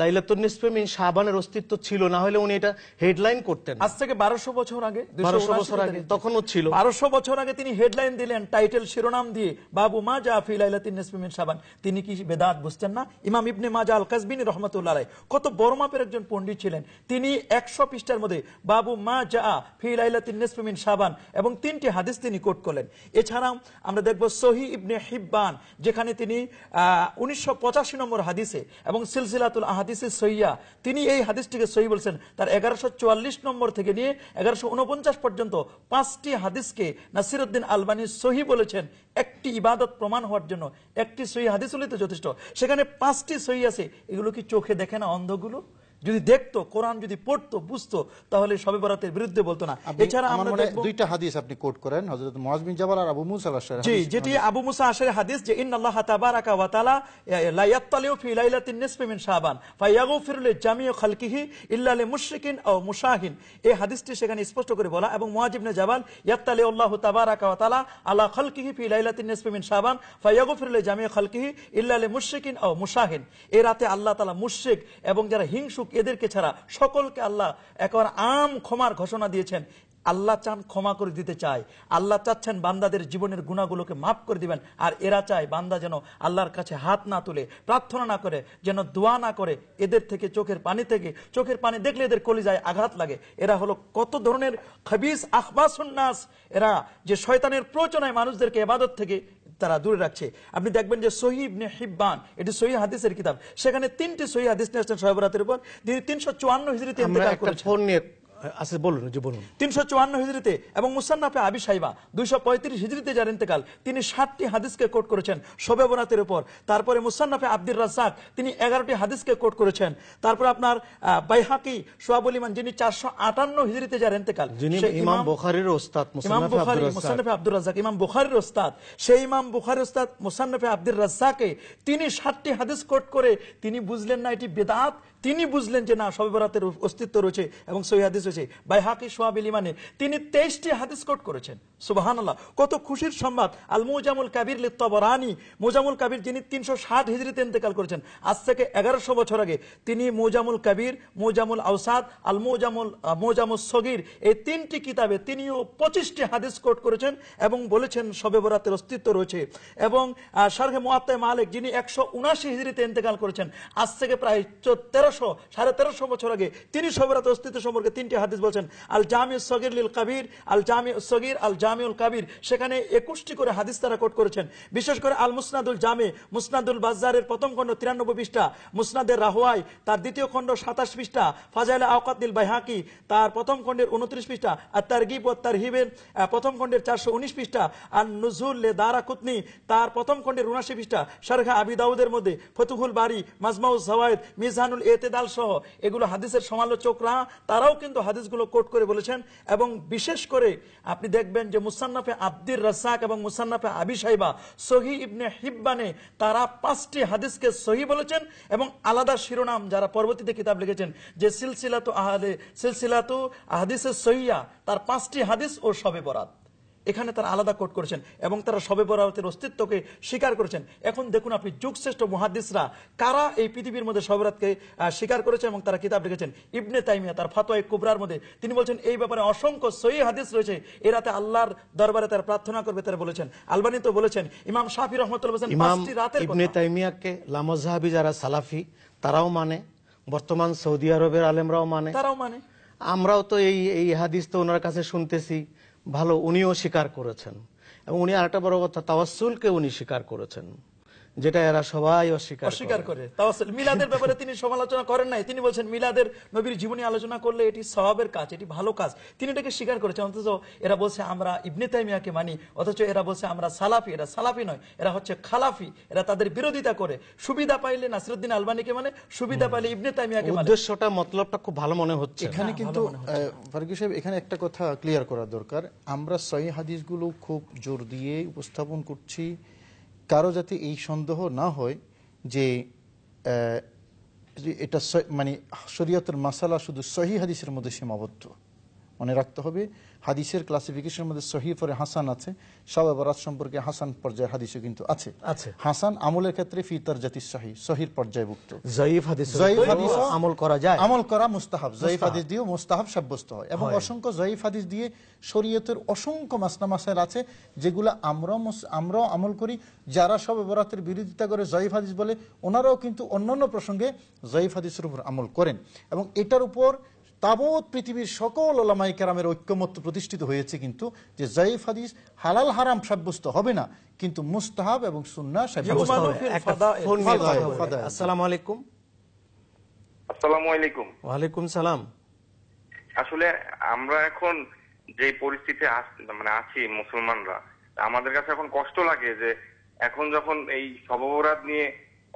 লাইলাতুল
নিসফেমিন শাহবানের অস্তিত্ব ছিল না হলে উনি এটা হেডলাইন করতেন আজ থেকে বারোশো বছর আগে বারোশো বছর আগে তখনও ছিল বারোশো বছর আগে তিনি হেডলাইন দিলেন টাইটেল শিরোনাম দিয়ে বাবু মা জাফি লাইলাতুল নিসফেমিন শাহবান তিনি কি বেদাত বুঝতেন না ইমাম ইবনে মাজা আল কাসবিন রহমতুল্লাহ রায় কত বড় মাপের একজন পণ্ডিত ছিলেন তিনি একশো পৃষ্ঠার মধ্যে বাবু মা জা ফি লাইলাতুল নিসফেমিন শাহবান এবং তিনটি হাদিস তিনি কোট করলেন এছাড়াও আমরা দেখব সহি ইবনে হিব্বান যেখানে তিনি উনিশশো নম্বর হাদিসে এবং সিলসিলাতুল আহাদিসে সৈয়া তিনি এই হাদিসটিকে সহি বলছেন তার এগারোশো নম্বর থেকে নিয়ে এগারোশো পর্যন্ত পাঁচটি হাদিসকে নাসিরুদ্দিন আলবানি সহি বলেছেন একটি ইবাদত প্রমাণ হওয়ার জন্য একটি সহি হাদিস হলেই তো যথেষ্ট সেখানে পাঁচটি সহি আছে এগুলো কি চোখে দেখে না অন্ধগুলো যদি দেখতো কোরআন যদি পড়তো বুঝতো তাহলে সবে বরাতের বিরুদ্ধে বলতো না এছাড়া আমরা
দুইটা হাদিস আপনি কোট করেন হযরত বিন জাবাল আর আবু মুসা জি যেটি
আবু মুসা আশআরি হাদিস যে ইন্নাল্লাহ তাবারাকা ওয়া তাআলা লা ইয়াত্তালিউ ফি লাইলাতিন নিসফি মিন শাবান ফায়াগফিরু খালকিহি ইল্লা আও মুশাহিন এই হাদিসটি সেখানে স্পষ্ট করে বলা এবং মুআজ ইবনে জাবাল ইয়াত্তালিউ আল্লাহ তাবারাকা ওয়া তাআলা আলা খালকিহি ফি লাইলাতিন নিসফি মিন শাবান ফায়াগফিরু খালকিহি ইল্লা আও মুশাহিন এই রাতে আল্লাহ তাআলা মুশরিক এবং যারা হিংসুক এদেরকে ছাড়া সকলকে আল্লাহ একবার আম ক্ষমার ঘোষণা দিয়েছেন আল্লাহ চান ক্ষমা করে দিতে চায় আল্লাহ চাচ্ছেন বান্দাদের জীবনের গুণাগুলোকে মাফ করে দিবেন আর এরা চায় বান্দা যেন আল্লাহর কাছে হাত না তুলে প্রার্থনা না করে যেন দোয়া না করে এদের থেকে চোখের পানি থেকে চোখের পানি দেখলে এদের কলি যায় আঘাত লাগে এরা হলো কত ধরনের খবিস আখবাসুন্নাস এরা যে শয়তানের প্রচনায় মানুষদেরকে এবাদত থেকে তারা দূরে রাখছে আপনি দেখবেন যে সহিবনে হিব্বান এটি সহি হাদিসের কিতাব সেখানে তিনটি সহি হাদিস নিয়ে আসছেন সহবরাতের উপর তিনি তিনশো চুয়ান্ন হিজড়িতে আছে বলুন যে বলুন তিনশো চুয়ান্ন হিজড়িতে এবং মুসান্নাফে আবি দুইশো পঁয়ত্রিশ হিজড়িতে যার ইন্তেকাল তিনি ষাটটি হাদিসকে কোট করেছেন শোবে বোনাতের উপর তারপরে মুসান্নাফে আব্দুর রাজ্জাক তিনি এগারোটি হাদিসকে কোট করেছেন আপনার বাইহাকি যিনি চারশো আটান্ন হিজড়িতে যার ইন্তেকাল ইমাম বুখারির
ওস্তাদ ইমাম বুখারি মুসান্নাফে
আব্দুর রাজ্জাক ইমাম বুখারির ওস্তাদ সেই ইমাম ওস্তাদ মুসান্নাফে আব্দুর রাজ্জাকে তিনি ষাটটি হাদিস কোট করে তিনি বুঝলেন না এটি বেদাত তিনি বুঝলেন যে না সবে বরাতের অস্তিত্ব রয়েছে এবং সহি হাদিস এসেছে বাই হাকি সোয়াবিল ইমানে তিনি তেইশটি হাদিস কোট করেছেন সুবাহান আল্লাহ কত খুশির সংবাদ আল মুজামুল কাবির লিত্তবরানি মুজামুল কাবির যিনি তিনশো ষাট হিজড়িতে ইন্তেকাল করেছেন আজ থেকে এগারোশো বছর আগে তিনি মুজামুল কাবির মুজামুল আউসাদ আল মুজামুল মুজামুল সগির এই তিনটি কিতাবে তিনিও পঁচিশটি হাদিস কোট করেছেন এবং বলেছেন সবে বরাতের অস্তিত্ব রয়েছে এবং সার্ঘে মোয়াত্তায় মালিক যিনি একশো উনাশি হিজড়িতে ইন্তেকাল করেছেন আজ থেকে প্রায় তেরোশো সাড়ে তেরোশো বছর আগে তিনি সবে রাতের অস্তিত্ব সম্পর্কে তিনটি হাদিস বলছেন আল জামি সগির লিল কাবির আল জামি সগির আল জামিউল কাবির সেখানে একুশটি করে হাদিস তারা কোট করেছেন বিশেষ করে আল মুসনাদুল জামে মুসনাদুল বাজারের প্রথম খণ্ড তিরানব্বই পৃষ্ঠা মুসনাদের রাহওয়াই তার দ্বিতীয় খণ্ড সাতাশ পৃষ্ঠা ফাজাইল আওকাতিল বাইহাকি তার প্রথম খণ্ডের উনত্রিশ পৃষ্ঠা আর তার গিব ও তার হিবের প্রথম খণ্ডের চারশো উনিশ পৃষ্ঠা আর নজরুল লে দারা কুতনি তার প্রথম খণ্ডের উনাশি পৃষ্ঠা শারখা আবিদাউদের মধ্যে ফতুহুল বাড়ি মাজমাউজ জওয়ায়দ মিজানুল এতেদাল সহ এগুলো হাদিসের সমালোচকরা তারাও কিন্তু হাদিসগুলো কোট করে বলেছেন এবং বিশেষ করে আপনি দেখবেন যে মুসান্নাফে আব্দির রাসাক এবং মুসান্নাফে আবি সাহিবা সহি ইবনে হিব্বানে তারা পাঁচটি হাদিসকে সহি বলেছেন এবং আলাদা শিরোনাম যারা পরবর্তীতে কিতাব লিখেছেন যে সিলসিলাতু আহাদে সিলসিলাতু আহাদিসের সহিয়া তার পাঁচটি হাদিস ও সবে বরাত এখানে তারা আলাদা কোট করেছেন এবং তারা সবে বরাতের অস্তিত্বকে স্বীকার করেছেন এখন দেখুন আপনি যুগশ্রেষ্ঠ মহাদিসরা কারা এই পৃথিবীর মধ্যে সবরাতকে স্বীকার করেছে এবং তারা কিতাব লিখেছেন ইবনে তাইমিয়া তার ফাতোয়া কুবরার মধ্যে তিনি বলছেন এই ব্যাপারে অসংখ্য সহি হাদিস রয়েছে এরাতে আল্লাহর দরবারে তারা প্রার্থনা করবে তারা বলেছেন আলবানি তো বলেছেন ইমাম শাহি রহমতুল বলেছেন পাঁচটি রাতের ইবনে
তাইমিয়াকে লামজাহাবি যারা সালাফি তারাও মানে বর্তমান সৌদি আরবের আলেমরাও মানে তারাও মানে আমরাও তো এই এই হাদিস তো ওনার কাছে শুনতেছি ভালো উনিও স্বীকার করেছেন এবং উনি আরেকটা বড় কথা তাওয়াসুলকে উনি স্বীকার করেছেন যেটা এরা সবাই অস্বীকার অস্বীকার
করে তাওয়াসুল মিলাদের ব্যাপারে তিনি সমালোচনা করেন নাই তিনি বলছেন মিলাদের নবীর জীবনী আলোচনা করলে এটি সওয়াবের কাজ এটি ভালো কাজ তিনি এটাকে স্বীকার করেছেন অথচ এরা বলছে আমরা ইবনে তাইমিয়াকে মানি অথচ এরা বলছে আমরা সালাফি এরা সালাফি নয় এরা হচ্ছে খালাফি এরা তাদের বিরোধিতা করে সুবিধা পাইলে নাসিরুদ্দিন আলবানিকে মানে সুবিধা পাইলে ইবনে তাইমিয়াকে মানে
উদ্দেশ্যটা মতলবটা খুব ভালো মনে হচ্ছে এখানে হ্যাঁ, কিন্তু ফারুকি সাহেব এখানে একটা কথা ক্লিয়ার করা দরকার আমরা সহি হাদিসগুলো খুব জোর দিয়ে উপস্থাপন করছি কারো যাতে এই সন্দেহ না হয় যে এটা মানে শরীয়তের মাসালা শুধু সহি হাদিসের মধ্যে সীমাবদ্ধ মনে রাখতে হবে হাদিসের ক্লাসিফিকেশন মধ্যে সহি পরে হাসান আছে সব বরাত সম্পর্কে হাসান পর্যায়ে হাদিসও কিন্তু আছে আছে হাসান আমলের ক্ষেত্রে ফিতার জাতি সহি সহির পর্যায়ভুক্ত জয়ীফ হাদিস জয়ীফ হাদিস আমল করা যায় আমল করা মুস্তাহাব জয়ীফ হাদিস দিয়েও মুস্তাহাব সাব্যস্ত হয় এবং অসংখ্য জয়ীফ হাদিস দিয়ে শরীয়তের অসংখ্য মাসনা মাসাইল আছে যেগুলো আমরা আমরাও আমল করি যারা সব বরাতের বিরোধিতা করে জয়ীফ হাদিস বলে ওনারাও কিন্তু অন্যান্য প্রসঙ্গে জয়ীফ হাদিসের উপর আমল করেন এবং এটার উপর তাবত পৃথিবীর সকল ওলামাই কেরামের ঐক্যমত প্রতিষ্ঠিত হয়েছে কিন্তু যে জয়ীফ হাদিস হালাল হারাম সাব্যস্ত হবে না কিন্তু মুস্তাহাব এবং সুন্না আসসালাম আলাইকুম
আসলে আমরা এখন যে পরিস্থিতি
মানে আছি মুসলমানরা আমাদের কাছে এখন কষ্ট লাগে যে এখন যখন এই সবরাত নিয়ে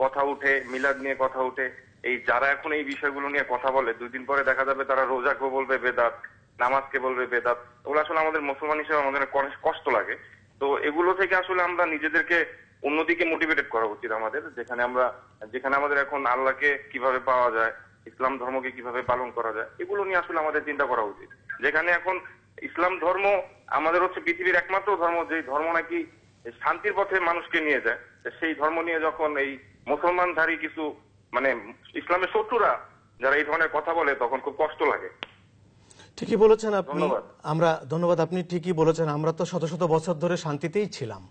কথা উঠে মিলাদ নিয়ে কথা উঠে এই যারা এখন এই বিষয়গুলো নিয়ে কথা বলে দুদিন পরে দেখা যাবে তারা রোজাকে বলবে বেদাত নামাজকে বলবে বেদাত ওগুলো আসলে আমাদের মুসলমান হিসেবে আমাদের কষ্ট লাগে তো এগুলো থেকে আসলে আমরা নিজেদেরকে অন্যদিকে মোটিভেটেড করা উচিত আমাদের যেখানে আমরা যেখানে আমাদের এখন আল্লাহকে কিভাবে পাওয়া যায় ইসলাম ধর্মকে কিভাবে পালন করা যায় এগুলো নিয়ে আসলে আমাদের চিন্তা করা উচিত যেখানে এখন ইসলাম ধর্ম আমাদের হচ্ছে পৃথিবীর একমাত্র ধর্ম যে ধর্ম নাকি শান্তির পথে মানুষকে নিয়ে যায় সেই ধর্ম নিয়ে যখন এই মুসলমানধারী কিছু মানে ইসলামের শত্রুরা যারা এই
ধরনের কথা বলে তখন খুব কষ্ট লাগে
ঠিকই বলেছেন আপনি আমরা ধন্যবাদ আপনি ঠিকই বলেছেন আমরা তো শত শত বছর ধরে শান্তিতেই ছিলাম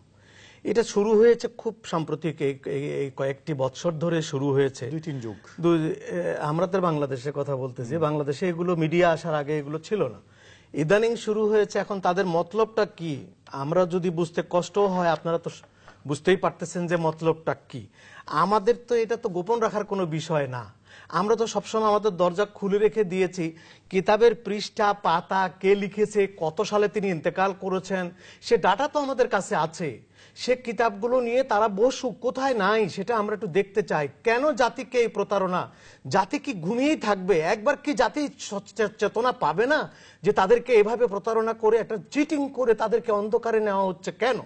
এটা শুরু হয়েছে খুব সাম্প্রতিক এই কয়েকটি বছর ধরে শুরু হয়েছে দুই তিন যুগ আমরা আমাদের বাংলাদেশের কথা বলতেছি বাংলাদেশে এগুলো মিডিয়া আসার আগে এগুলো ছিল না ইদানিং শুরু হয়েছে এখন তাদের মতলবটা কি আমরা যদি বুঝতে কষ্ট হয় আপনারা তো বুঝতেই পারতেছেন যে মতলবটা কি আমাদের তো এটা তো গোপন রাখার কোনো বিষয় না আমরা তো সবসময় আমাদের দরজা খুলে রেখে দিয়েছি কিতাবের পৃষ্ঠা পাতা কে লিখেছে কত সালে তিনি ইন্তেকাল করেছেন সে ডাটা তো আমাদের কাছে আছে সে কিতাবগুলো নিয়ে তারা বসুক কোথায় নাই সেটা আমরা একটু দেখতে চাই কেন জাতিকে এই প্রতারণা জাতি কি ঘুমিয়েই থাকবে একবার কি জাতি চেতনা পাবে না যে তাদেরকে এভাবে প্রতারণা করে একটা চিটিং করে তাদেরকে অন্ধকারে নেওয়া হচ্ছে কেন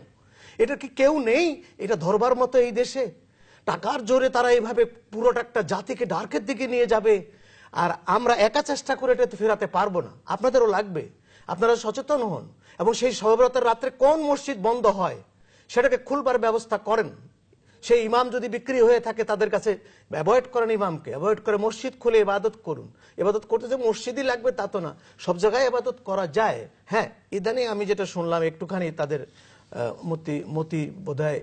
এটা কি কেউ নেই এটা ধরবার মতো এই দেশে টাকার জোরে তারা এইভাবে পুরোটা একটা জাতিকে ডার্কের দিকে নিয়ে যাবে আর আমরা একা চেষ্টা করে এটা ফেরাতে পারবো না আপনাদেরও লাগবে আপনারা সচেতন হন এবং সেই সহব্রতের রাত্রে কোন মসজিদ বন্ধ হয় সেটাকে খুলবার ব্যবস্থা করেন সেই ইমাম যদি বিক্রি হয়ে থাকে তাদের কাছে অ্যাভয়েড করেন ইমামকে অ্যাভয়েড করে মসজিদ খুলে ইবাদত করুন এবাদত করতে যে মসজিদই লাগবে তা তো না সব জায়গায় এবাদত করা যায় হ্যাঁ ইদানে আমি যেটা শুনলাম একটুখানি তাদের মতি মতি বোধহয়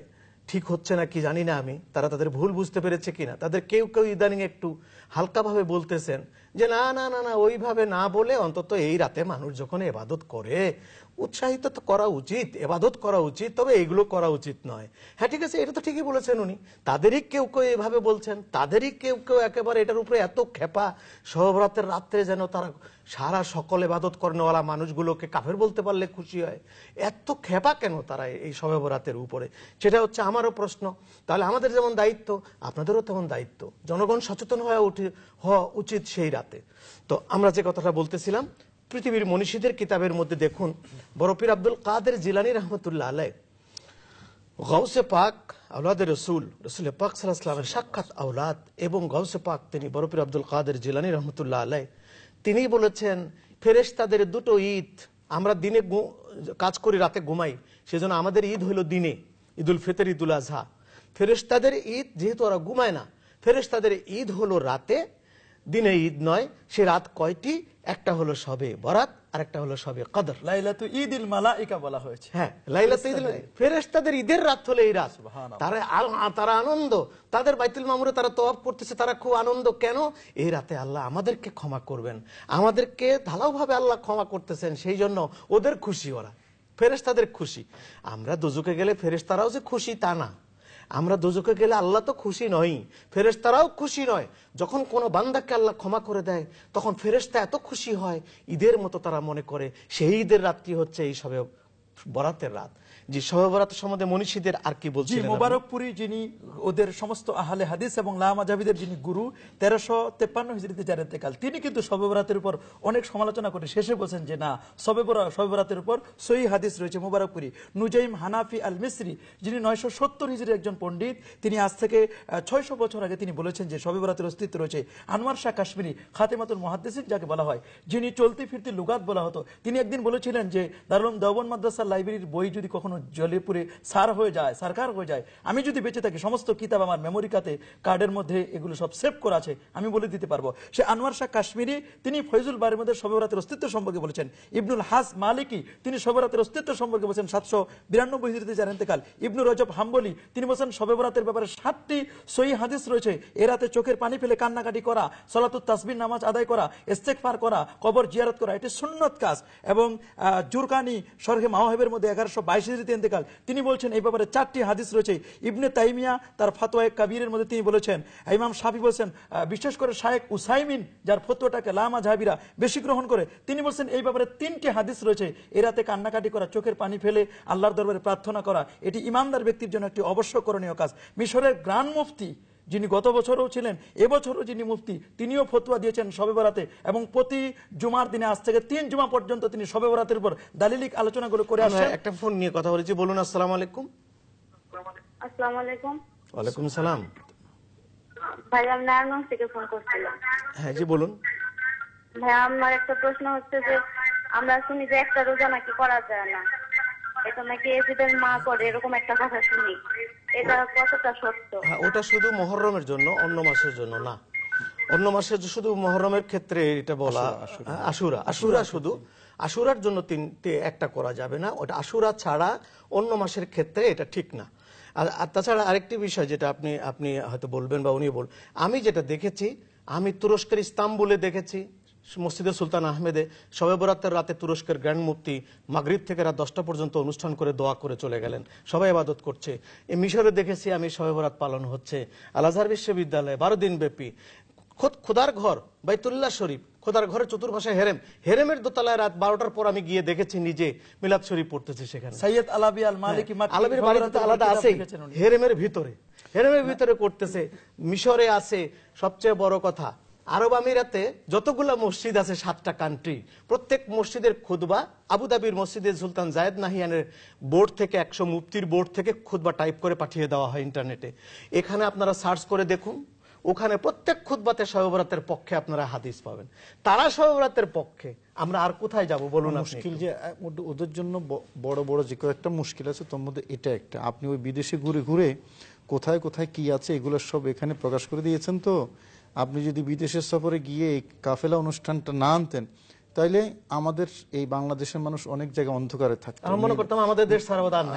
ঠিক হচ্ছে না কি জানি না আমি তারা তাদের ভুল বুঝতে পেরেছে কিনা তাদের কেউ কেউ ইদানিং একটু হালকাভাবে বলতেছেন যে না না না না ওইভাবে না বলে অন্তত এই রাতে মানুষ যখন এবাদত করে উৎসাহিত তো করা উচিত এবাদত করা উচিত তবে এগুলো করা উচিত নয় হ্যাঁ ঠিক আছে এটা তো ঠিকই বলেছেন উনি তাদেরই কেউ কেউ এভাবে বলছেন তাদেরই কেউ কেউ একেবারে এটার উপরে এত খেপা সহবরাতের রাত্রে যেন তারা সারা সকলে বাদত কর্মওয়ালা মানুষগুলোকে কাফের বলতে পারলে খুশি হয় এত খেপা কেন তারা এই সবে উপরে সেটা হচ্ছে আমারও প্রশ্ন তাহলে আমাদের যেমন দায়িত্ব আপনাদেরও তেমন দায়িত্ব জনগণ সচেতন হওয়া উঠে হওয়া উচিত সেই রাতে তো আমরা যে কথাটা বলতেছিলাম পৃথিবীর মনীষীদের কিতাবের মধ্যে দেখুন বরফির আব্দুল কাদের জিলানি রহমতুল্লাহ আলায় গৌসে পাক আউলাদের রসুল রসুল পাক সাল্লাহ সাক্ষাৎ আউলাদ এবং গৌসে পাক তিনি বরফির আব্দুল কাদের জিলানি রহমতুল্লাহ আলায় তিনি বলেছেন ফেরেস তাদের দুটো ঈদ আমরা দিনে কাজ করি রাতে ঘুমাই সেজন্য আমাদের ঈদ হলো দিনে ঈদুল ফিতর ঈদুল আজহা ফেরেস্তাদের ঈদ যেহেতু ওরা ঘুমায় না ফেরেস্তাদের ঈদ হলো রাতে দিনে ঈদ নয় সে রাত কয়টি একটা হলো সবে বরাত আর একটা হলো সবে কদর লাইলাতু ঈদুল
মালাইকা বলা হয়েছে হ্যাঁ লাইলাতু ঈদুল
ফেরেশতাদের ঈদের রাত হলো এই রাত তারা তারা আনন্দ তাদের বাইতুল মামুরে তারা তওয়াব করতেছে তারা খুব আনন্দ কেন এই রাতে আল্লাহ আমাদেরকে ক্ষমা করবেন আমাদেরকে ঢালাওভাবে আল্লাহ ক্ষমা করতেছেন সেই জন্য ওদের খুশি ওরা ফেরেশতাদের খুশি আমরা দুজুকে গেলে ফেরেশতারাও যে খুশি তা না আমরা দুজকে গেলে আল্লাহ তো খুশি নয় তারাও খুশি নয় যখন কোনো বান্দাকে আল্লাহ ক্ষমা করে দেয় তখন ফেরেস্তা এত খুশি হয় ঈদের মতো তারা মনে করে সেই ঈদের রাত্রি হচ্ছে এই
সবে বরাতের রাত যে সহবরাত সম্বন্ধে মনীষীদের আর কি বলছি মোবারকপুরি যিনি ওদের সমস্ত আহলে হাদিস এবং লামাজাবিদের যিনি গুরু তেরোশো তেপ্পান্ন হিজড়িতে যার এতেকাল তিনি কিন্তু সবেবরাতের উপর অনেক সমালোচনা করে শেষে বলছেন যে না সবেবরা সবেবরাতের উপর সহি হাদিস রয়েছে মোবারকপুরি নুজাইম হানাফি আল মিসরি যিনি নয়শো সত্তর হিজড়ির একজন পণ্ডিত তিনি আজ থেকে ছয়শো বছর আগে তিনি বলেছেন যে সবেবরাতের অস্তিত্ব রয়েছে আনোয়ার শাহ কাশ্মীরি খাতেমাতুল মহাদ্দেসিন যাকে বলা হয় যিনি চলতি ফিরতি লুগাত বলা হতো তিনি একদিন বলেছিলেন যে দারুম দেওবন মাদ্রাসার লাইব্রেরির বই যদি কখনো জলে পুরে সার হয়ে যায় সারকার হয়ে যায় আমি যদি বেঁচে থাকি সমস্ত কিতাব আমার মেমোরি কাতে কার্ডের মধ্যে এগুলো সব সেভ করা আছে আমি বলে দিতে পারবো সে আনোয়ার শাহ কাশ্মীরি তিনি ফৈজুল বারের মধ্যে সবরাতের অস্তিত্ব সম্পর্কে বলেছেন ইবনুল হাস মালিকি তিনি সবরাতের অস্তিত্ব সম্পর্কে বলেছেন সাতশো বিরানব্বই হিজড়িতে জানেন তেকাল ইবনু রজব হাম্বলি তিনি বলছেন সবেবরাতের ব্যাপারে সাতটি সই হাদিস রয়েছে এরাতে চোখের পানি ফেলে কান্নাকাটি করা সলাতুত তাসবির নামাজ আদায় করা এস্তেক ইস্তেকফার করা কবর জিয়ারত করা এটি সুন্নত কাজ এবং জুরকানি সরহে মাহবের মধ্যে এগারোশো বাইশ পদ্ধতিতে ইন্তেকাল তিনি বলছেন এই ব্যাপারে চারটি হাদিস রয়েছে ইবনে তাইমিয়া তার ফাতোয়া কাবিরের মধ্যে তিনি বলেছেন ইমাম শাফি বলছেন বিশেষ করে শায়েক উসাইমিন যার ফতোয়াটাকে লামা জাহাবিরা বেশি গ্রহণ করে তিনি বলছেন এই ব্যাপারে তিনটি হাদিস রয়েছে এরাতে কান্নাকাটি করা চোখের পানি ফেলে আল্লাহর দরবারে প্রার্থনা করা এটি ইমামদার ব্যক্তির জন্য একটি অবশ্য করণীয় কাজ মিশরের গ্রান্ড মুফতি যিনি গত বছরও ছিলেন এবছরও যিনি মুফতি তিনিও ফতুয়া দিয়েছেন সবে বরাতে এবং প্রতি জুমার দিনে আজ থেকে তিন জুমা পর্যন্ত তিনি সবে বরাতের উপর দালিলিক আলোচনাগুলো করে আসছেন একটা ফোন নিয়ে কথা
বলেছি বলুন আসসালাম আলাইকুম আলাইকুম ওয়ালাইকুম সালাম ভাই আমি নারায়ণগঞ্জ থেকে ফোন করছিলাম হ্যাঁ জি বলুন ভাই আমার একটা প্রশ্ন হচ্ছে যে আমরা শুনি যে একটা রোজা নাকি করা যায় না এটা নাকি এজিদের মা করে এরকম একটা কথা শুনি এটা হ্যাঁ ওটা শুধু মহরমের জন্য অন্য মাসের জন্য না অন্য মাসে শুধু মহরমের ক্ষেত্রে এটা বলা আশুরা আশুরা হ্যাঁ, শুধু আশুরার জন্য তিনটে একটা করা যাবে না ওটা আশুরা ছাড়া অন্য মাসের ক্ষেত্রে এটা ঠিক না আর তাছাড়া আরেকটি বিষয় যেটা আপনি আপনি হয়তো বলবেন বা উনি বল আমি যেটা দেখেছি আমি তুরস্কের ইস্তাম্বুলে দেখেছি মসজিদে সুলতান আহমেদে সবে বরাতের রাতে তুরস্কের গ্র্যান্ড মুফতি মাগরিব থেকে রাত দশটা পর্যন্ত অনুষ্ঠান করে দোয়া করে চলে গেলেন সবাই আবাদত করছে এই মিশরে দেখেছি আমি সবে বরাত পালন হচ্ছে আলাজার বিশ্ববিদ্যালয়ে বারো দিন ব্যাপী খোদ খোদার ঘর বাইতুল্লাহ শরীফ খোদার ঘরের চতুর্ভাষে হেরেম হেরেমের দোতলায় রাত বারোটার পর আমি গিয়ে দেখেছি নিজে মিলাদ শরীফ পড়তেছে সেখানে সৈয়দ আলাবি আল মালিক আলাবির বাড়িতে আলাদা আছে হেরেমের ভিতরে হেরেমের ভিতরে করতেছে মিশরে আছে সবচেয়ে বড় কথা আরব আমিরাতে যতগুলো মসজিদ আছে সাতটা কান্ট্রি প্রত্যেক মসজিদের খুদবা আবুধাবির মসজিদে সুলতান জায়দ নাহিয়ানের বোর্ড থেকে একশো মুফতির বোর্ড থেকে খুদবা টাইপ করে পাঠিয়ে দেওয়া হয় ইন্টারনেটে এখানে আপনারা সার্চ করে দেখুন ওখানে প্রত্যেক খুদবাতে সহবরাতের পক্ষে আপনারা হাদিস পাবেন তারা সহবরাতের পক্ষে আমরা আর কোথায় যাব
বলুন মুশকিল যে ওদের জন্য বড় বড় যে কয়েকটা মুশকিল আছে তোর মধ্যে এটা একটা আপনি ওই বিদেশে ঘুরে ঘুরে কোথায় কোথায় কি আছে এগুলো সব এখানে প্রকাশ করে দিয়েছেন তো আপনি যদি বিদেশের সফরে গিয়ে এই কাফেলা অনুষ্ঠানটা না আনতেন তাইলে আমাদের এই বাংলাদেশের মানুষ অনেক জায়গায় অন্ধকারে থাকতো মনে করতাম আমাদের দেশ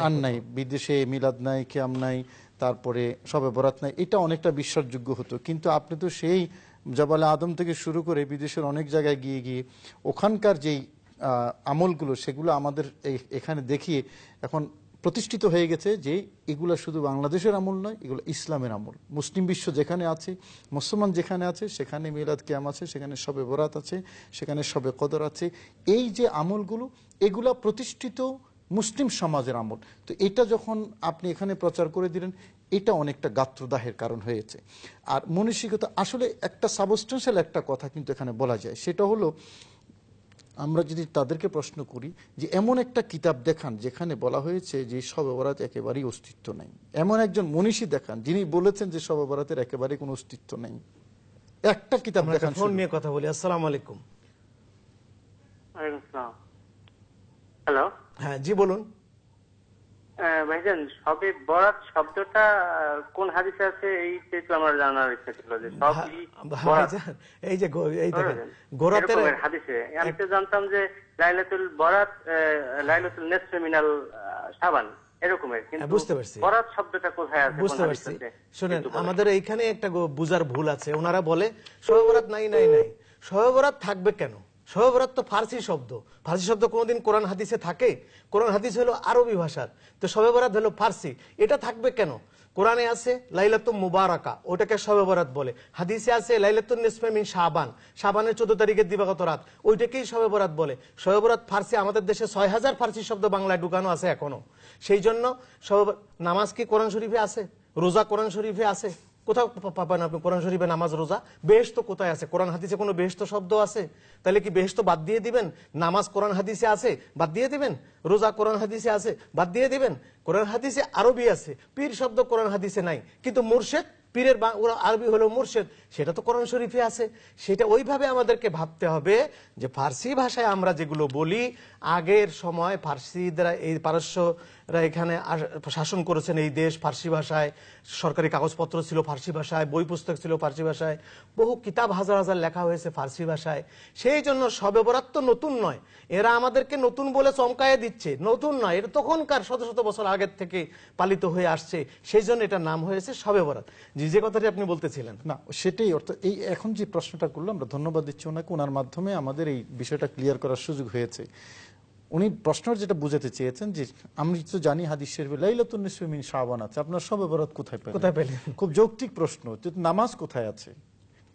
আর নাই বিদেশে মিলাদ নাই কিয়াম নাই তারপরে সবে বরাত নাই এটা অনেকটা বিশ্বাসযোগ্য হতো কিন্তু আপনি তো সেই জবালে আদম থেকে শুরু করে বিদেশের অনেক জায়গায় গিয়ে গিয়ে ওখানকার যেই আমলগুলো সেগুলো আমাদের এখানে দেখিয়ে এখন প্রতিষ্ঠিত হয়ে গেছে যে এগুলো শুধু বাংলাদেশের আমল নয় এগুলো ইসলামের আমল মুসলিম বিশ্ব যেখানে আছে মুসলমান যেখানে আছে সেখানে মিলাদ ক্যাম আছে সেখানে সবে বরাত আছে সেখানে সবে কদর আছে এই যে আমলগুলো এগুলা প্রতিষ্ঠিত মুসলিম সমাজের আমল তো এটা যখন আপনি এখানে প্রচার করে দিলেন এটা অনেকটা গাত্রদাহের কারণ হয়েছে আর মনীষিকতা আসলে একটা সাবস্টেন্সিয়াল একটা কথা কিন্তু এখানে বলা যায় সেটা হলো আমরা যদি তাদেরকে প্রশ্ন করি যে এমন একটা কিতাব দেখান যেখানে বলা হয়েছে যে সব বরাত একেবারেই অস্তিত্ব নেই এমন একজন মনীষী দেখান যিনি বলেছেন যে সব বরাতের একেবারে কোনো অস্তিত্ব নেই একটা কিতাব দেখান ফোন নিয়ে কথা বলি আসসালাম আলাইকুম
হ্যালো হ্যাঁ জি বলুন ভাইজান সবে বরাত শব্দটা কোন হাদিসে আছে এই একটু আমার জানার ইচ্ছা ছিল যে সব এই যে এই দেখেন গোরাতের হাদিসে আমি তো জানতাম যে লাইলাতুল বরাত লাইলাতুল নেসফ মিনাল শাবান এরকমের হ্যাঁ, কিন্তু বুঝতে পারছি বরাত শব্দটা কোথায় আছে বুঝতে পারছি শুনেন আমাদের এইখানে একটা বুজার ভুল আছে ওনারা বলে শবে বরাত নাই নাই নাই শবে বরাত থাকবে কেন শবে তো ফার্সি শব্দ ফার্সি শব্দ কোনোদিন কোরআন হাদিসে থাকে কোরআন হাদিস হলো আরবি ভাষার তো শবে বরাত হলো ফার্সি এটা থাকবে কেন কোরআনে আছে লাইলাত মুবারাকা ওটাকে শবে বরাত বলে হাদিসে আছে লাইলাত নিসমিন শাবান শাবানের চোদ্দ তারিখের দিবাগত রাত ওইটাকেই শবে বরাত বলে শবে ফার্সি আমাদের দেশে ছয় হাজার ফার্সি শব্দ বাংলায় ঢুকানো আছে এখনো সেই জন্য শবে নামাজ কি কোরআন শরীফে আছে রোজা কোরআন শরীফে আছে কোথাও পাবেন আপনি কোরআন শরীফে নামাজ রোজা বেশ তো কোথায় আছে কোরআন হাদিসে কোনো বেহস্ত শব্দ আছে তাহলে কি বেহস্ত বাদ দিয়ে দিবেন নামাজ কোরআন হাদিসে আছে বাদ দিয়ে দিবেন রোজা কোরআন হাদিসে আছে বাদ দিয়ে দিবেন কোরআন হাদিসে আরবি আছে পীর শব্দ কোরআন হাদিসে নাই কিন্তু মুর্শেদ পীরের ওরা আরবি হলো মুর্শেদ সেটা তো কোরআন শরীফে আছে সেটা ওইভাবে আমাদেরকে ভাবতে হবে যে ফার্সি ভাষায় আমরা যেগুলো বলি আগের সময় ফার্সিরা এই পারস্যরা এখানে শাসন করেছেন এই দেশ ফার্সি ভাষায় সরকারি কাগজপত্র ছিল ফার্সি ভাষায় বই পুস্তক ছিল ফার্সি ভাষায় বহু কিতাব হাজার হাজার লেখা হয়েছে ফার্সি ভাষায় সেই জন্য সবেবরাত নতুন নয় এরা আমাদেরকে নতুন বলে চমকায় দিচ্ছে দিচ্ছে নতুন নয় এটা তখনকার শত শত বছর আগের থেকে পালিত হয়ে আসছে সেই জন্য এটার নাম হয়েছে
সবে বরাত জি যে কথাটি আপনি বলতেছিলেন না সেটাই অর্থ এই এখন যে প্রশ্নটা করলো আমরা ধন্যবাদ দিচ্ছি ওনাকে ওনার মাধ্যমে আমাদের এই বিষয়টা ক্লিয়ার করার সুযোগ হয়েছে উনি প্রশ্ন যেটা বুঝাতে চেয়েছেন যে আমি তো জানি হাদিসের শরীফে লাইলাতুন্নিসমিন শাহবান আছে আপনার সবে বরাত কোথায় পেলেন কোথায় পেলেন খুব যৌক্তিক প্রশ্ন নামাজ কোথায় আছে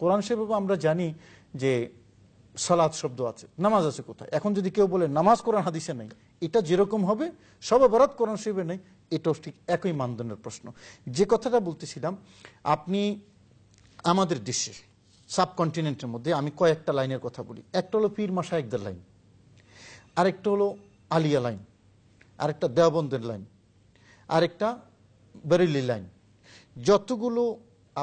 কোরআন শরীফে আমরা জানি যে সালাদ শব্দ আছে নামাজ আছে কোথায় এখন যদি কেউ বলে নামাজ কোরআন হাদিসে নেই এটা যেরকম হবে সব অপরাধ কোরআন শরীফে নেই এটাও ঠিক একই মানদণ্ডের প্রশ্ন যে কথাটা বলতেছিলাম আপনি আমাদের দেশে সাবকন্টিনেন্টের মধ্যে আমি কয়েকটা লাইনের কথা বলি একটা হলো পীর মাসা একদের লাইন আরেকটা হলো আলিয়া লাইন আরেকটা দেওবন্দের লাইন আরেকটা বেরিলি লাইন যতগুলো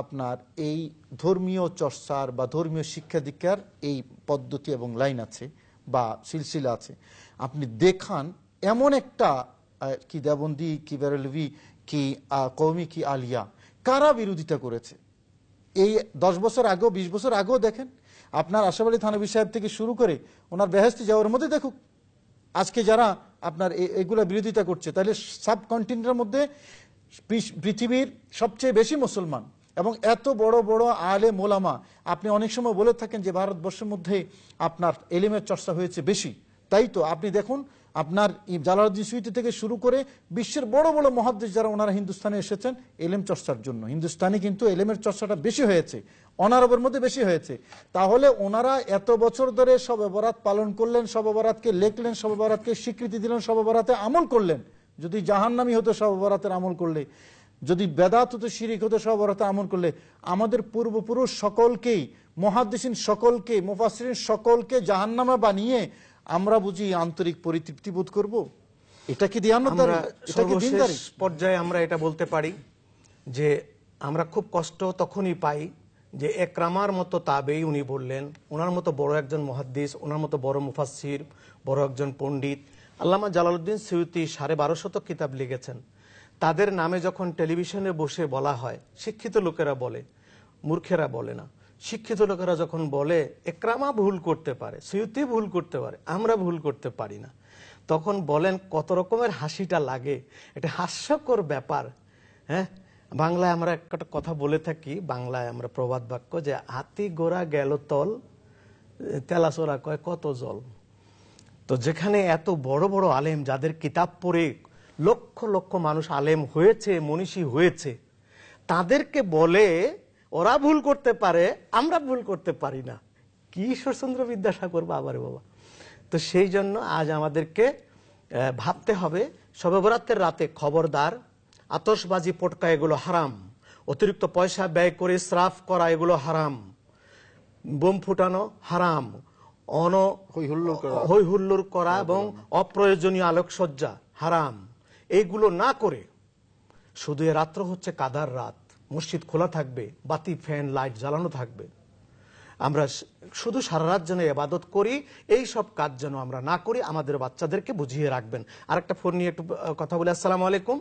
আপনার এই ধর্মীয় চর্চার বা ধর্মীয় শিক্ষা দীক্ষার এই পদ্ধতি এবং লাইন আছে বা সিলসিলা আছে আপনি দেখান এমন একটা কি দেবন্দি কি বেরলভি কি কৌমি কি আলিয়া কারা বিরোধিতা করেছে এই দশ বছর আগেও বিশ বছর আগেও দেখেন আপনার আশাবাড়ি থানা থানবী থেকে শুরু করে ওনার বেহেস্তি যাওয়ার মধ্যে দেখুক আজকে যারা আপনার এগুলো বিরোধিতা করছে তাহলে সাবকন্টিনেন্টের মধ্যে পৃথিবীর সবচেয়ে বেশি মুসলমান এবং এত বড় বড় আলে মোলামা আপনি অনেক সময় বলে থাকেন যে ভারতবর্ষের মধ্যে আপনার এলিমের চর্চা হয়েছে বেশি তাই তো আপনি দেখুন আপনার জালালুদ্দিন সুইটি থেকে শুরু করে বিশ্বের বড় বড় মহাদেশ যারা ওনারা হিন্দুস্তানে এসেছেন এলেম চর্চার জন্য হিন্দুস্তানে কিন্তু এলেমের চর্চাটা বেশি হয়েছে অনারবের মধ্যে বেশি হয়েছে তাহলে ওনারা এত বছর ধরে সববরাত পালন করলেন সববরাতকে লেখলেন সববরাতকে স্বীকৃতি দিলেন সববরাতে আমল করলেন যদি জাহান্নামি হতো সববরাতের আমল করলে যদি বেদাত হতো শিরিক হতো সব আমল করলে আমাদের পূর্বপুরুষ সকলকেই মহাদেশিন সকলকে মুফাসরিন সকলকে জাহান্নামা বানিয়ে আমরা বুঝি আন্তরিক পরিতৃপ্তি বোধ করব। এটা কি
পর্যায়ে আমরা এটা বলতে পারি যে আমরা খুব কষ্ট তখনই পাই যে একরামার মতো তাবেই উনি বললেন ওনার মতো বড় একজন মহাদ্দিস ওনার মতো বড় মুফাসির বড় একজন পণ্ডিত আল্লামা জালালউদ্দিন সৈতি সাড়ে বারো শতক কিতাব লিখেছেন তাদের নামে যখন টেলিভিশনে বসে বলা হয় শিক্ষিত লোকেরা বলে মূর্খেরা বলে না শিক্ষিত লোকেরা যখন বলে একরামা ভুল করতে পারে সৈয়দি ভুল করতে পারে আমরা ভুল করতে পারি না তখন বলেন কত রকমের হাসিটা লাগে এটা হাস্যকর ব্যাপার হ্যাঁ বাংলায় আমরা একটা কথা বলে থাকি বাংলায় আমরা প্রবাদ বাক্য যে হাতি গোড়া গেল তল তেলাচোরা কয় কত জল তো যেখানে এত বড় বড় আলেম যাদের কিতাব পড়ে লক্ষ লক্ষ মানুষ আলেম হয়েছে মনীষী হয়েছে তাদেরকে বলে ওরা ভুল করতে পারে আমরা ভুল করতে পারি না কি ঈশ্বরচন্দ্র বিদ্যাসাগর বাবারে বাবা তো সেই জন্য আজ আমাদেরকে ভাবতে হবে শবরাত্রের রাতে খবরদার আতসবাজি পটকা এগুলো হারাম অতিরিক্ত পয়সা ব্যয় করে স্রাফ করা এগুলো হারাম বোম ফুটানো হারাম অন হৈ হুল্লোর করা এবং অপ্রয়োজনীয় আলোকসজ্জা হারাম এইগুলো না করে শুধু এ রাত্র হচ্ছে কাদার রাত মসজিদ খোলা থাকবে বাতি ফ্যান লাইট জ্বালানো থাকবে আমরা শুধু সারা রাত যেন এবাদত করি এই সব কাজ যেন আমরা না করি আমাদের বাচ্চাদেরকে বুঝিয়ে রাখবেন আর একটা ফোন নিয়ে একটু কথা বলি আসসালাম আলাইকুম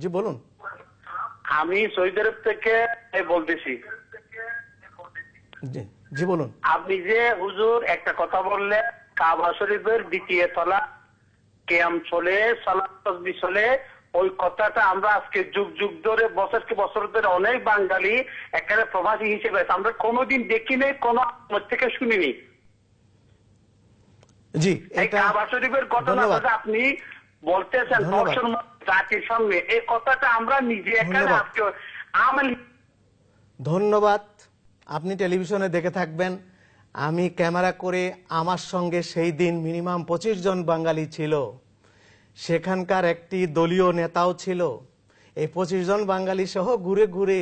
জি বলুন আমি সৌদি থেকে বলতেছি জি বলুন আপনি যে হুজুর একটা কথা বললেন কাবা শরীফের দ্বিতীয় তলা কেয়াম চলে সালাতি চলে ওই কথাটা আমরা আজকে যুগ যুগ ধরে বছর কি বছর ধরে অনেক বাঙালি একেবারে প্রবাসী হিসেবে
আমরা কোনোদিন নেই কোনো থেকে শুনিনি
ধন্যবাদ আপনি টেলিভিশনে দেখে থাকবেন আমি ক্যামেরা করে আমার সঙ্গে সেই দিন মিনিমাম পঁচিশ জন বাঙালি ছিল সেখানকার একটি দলীয় নেতাও ছিল এই পঁচিশ জন বাঙালি সহ ঘুরে ঘুরে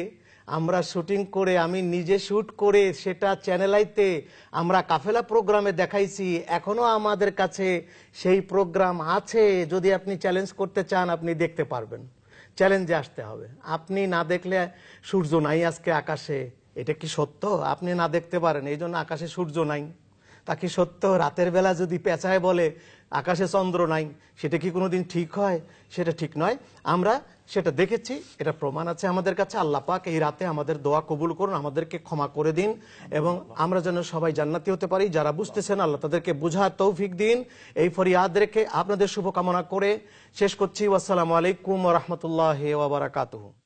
আমরা শুটিং করে আমি নিজে শ্যুট করে সেটা চ্যানেলাইতে আমরা কাফেলা প্রোগ্রামে দেখাইছি এখনও আমাদের কাছে সেই প্রোগ্রাম আছে যদি আপনি চ্যালেঞ্জ করতে চান আপনি দেখতে পারবেন চ্যালেঞ্জে আসতে হবে আপনি না দেখলে সূর্য নাই আজকে আকাশে এটা কি সত্য আপনি না দেখতে পারেন এই জন্য আকাশে সূর্য নাই তা কি সত্য রাতের বেলা যদি পেঁচায় বলে আকাশে চন্দ্র নাই সেটা কি কোনোদিন ঠিক হয় সেটা ঠিক নয় আমরা সেটা দেখেছি এটা প্রমাণ আছে আমাদের কাছে আল্লাহ পাক এই রাতে আমাদের দোয়া কবুল করুন আমাদেরকে ক্ষমা করে দিন এবং আমরা যেন সবাই জান্নাতি হতে পারি যারা বুঝতেছেন আল্লাহ তাদেরকে বুঝা তৌফিক দিন এই ফরিয়াদ রেখে আপনাদের শুভকামনা করে শেষ করছি আসসালামু আলাইকুম রহমতুল্লাহ ওবরাকাতহ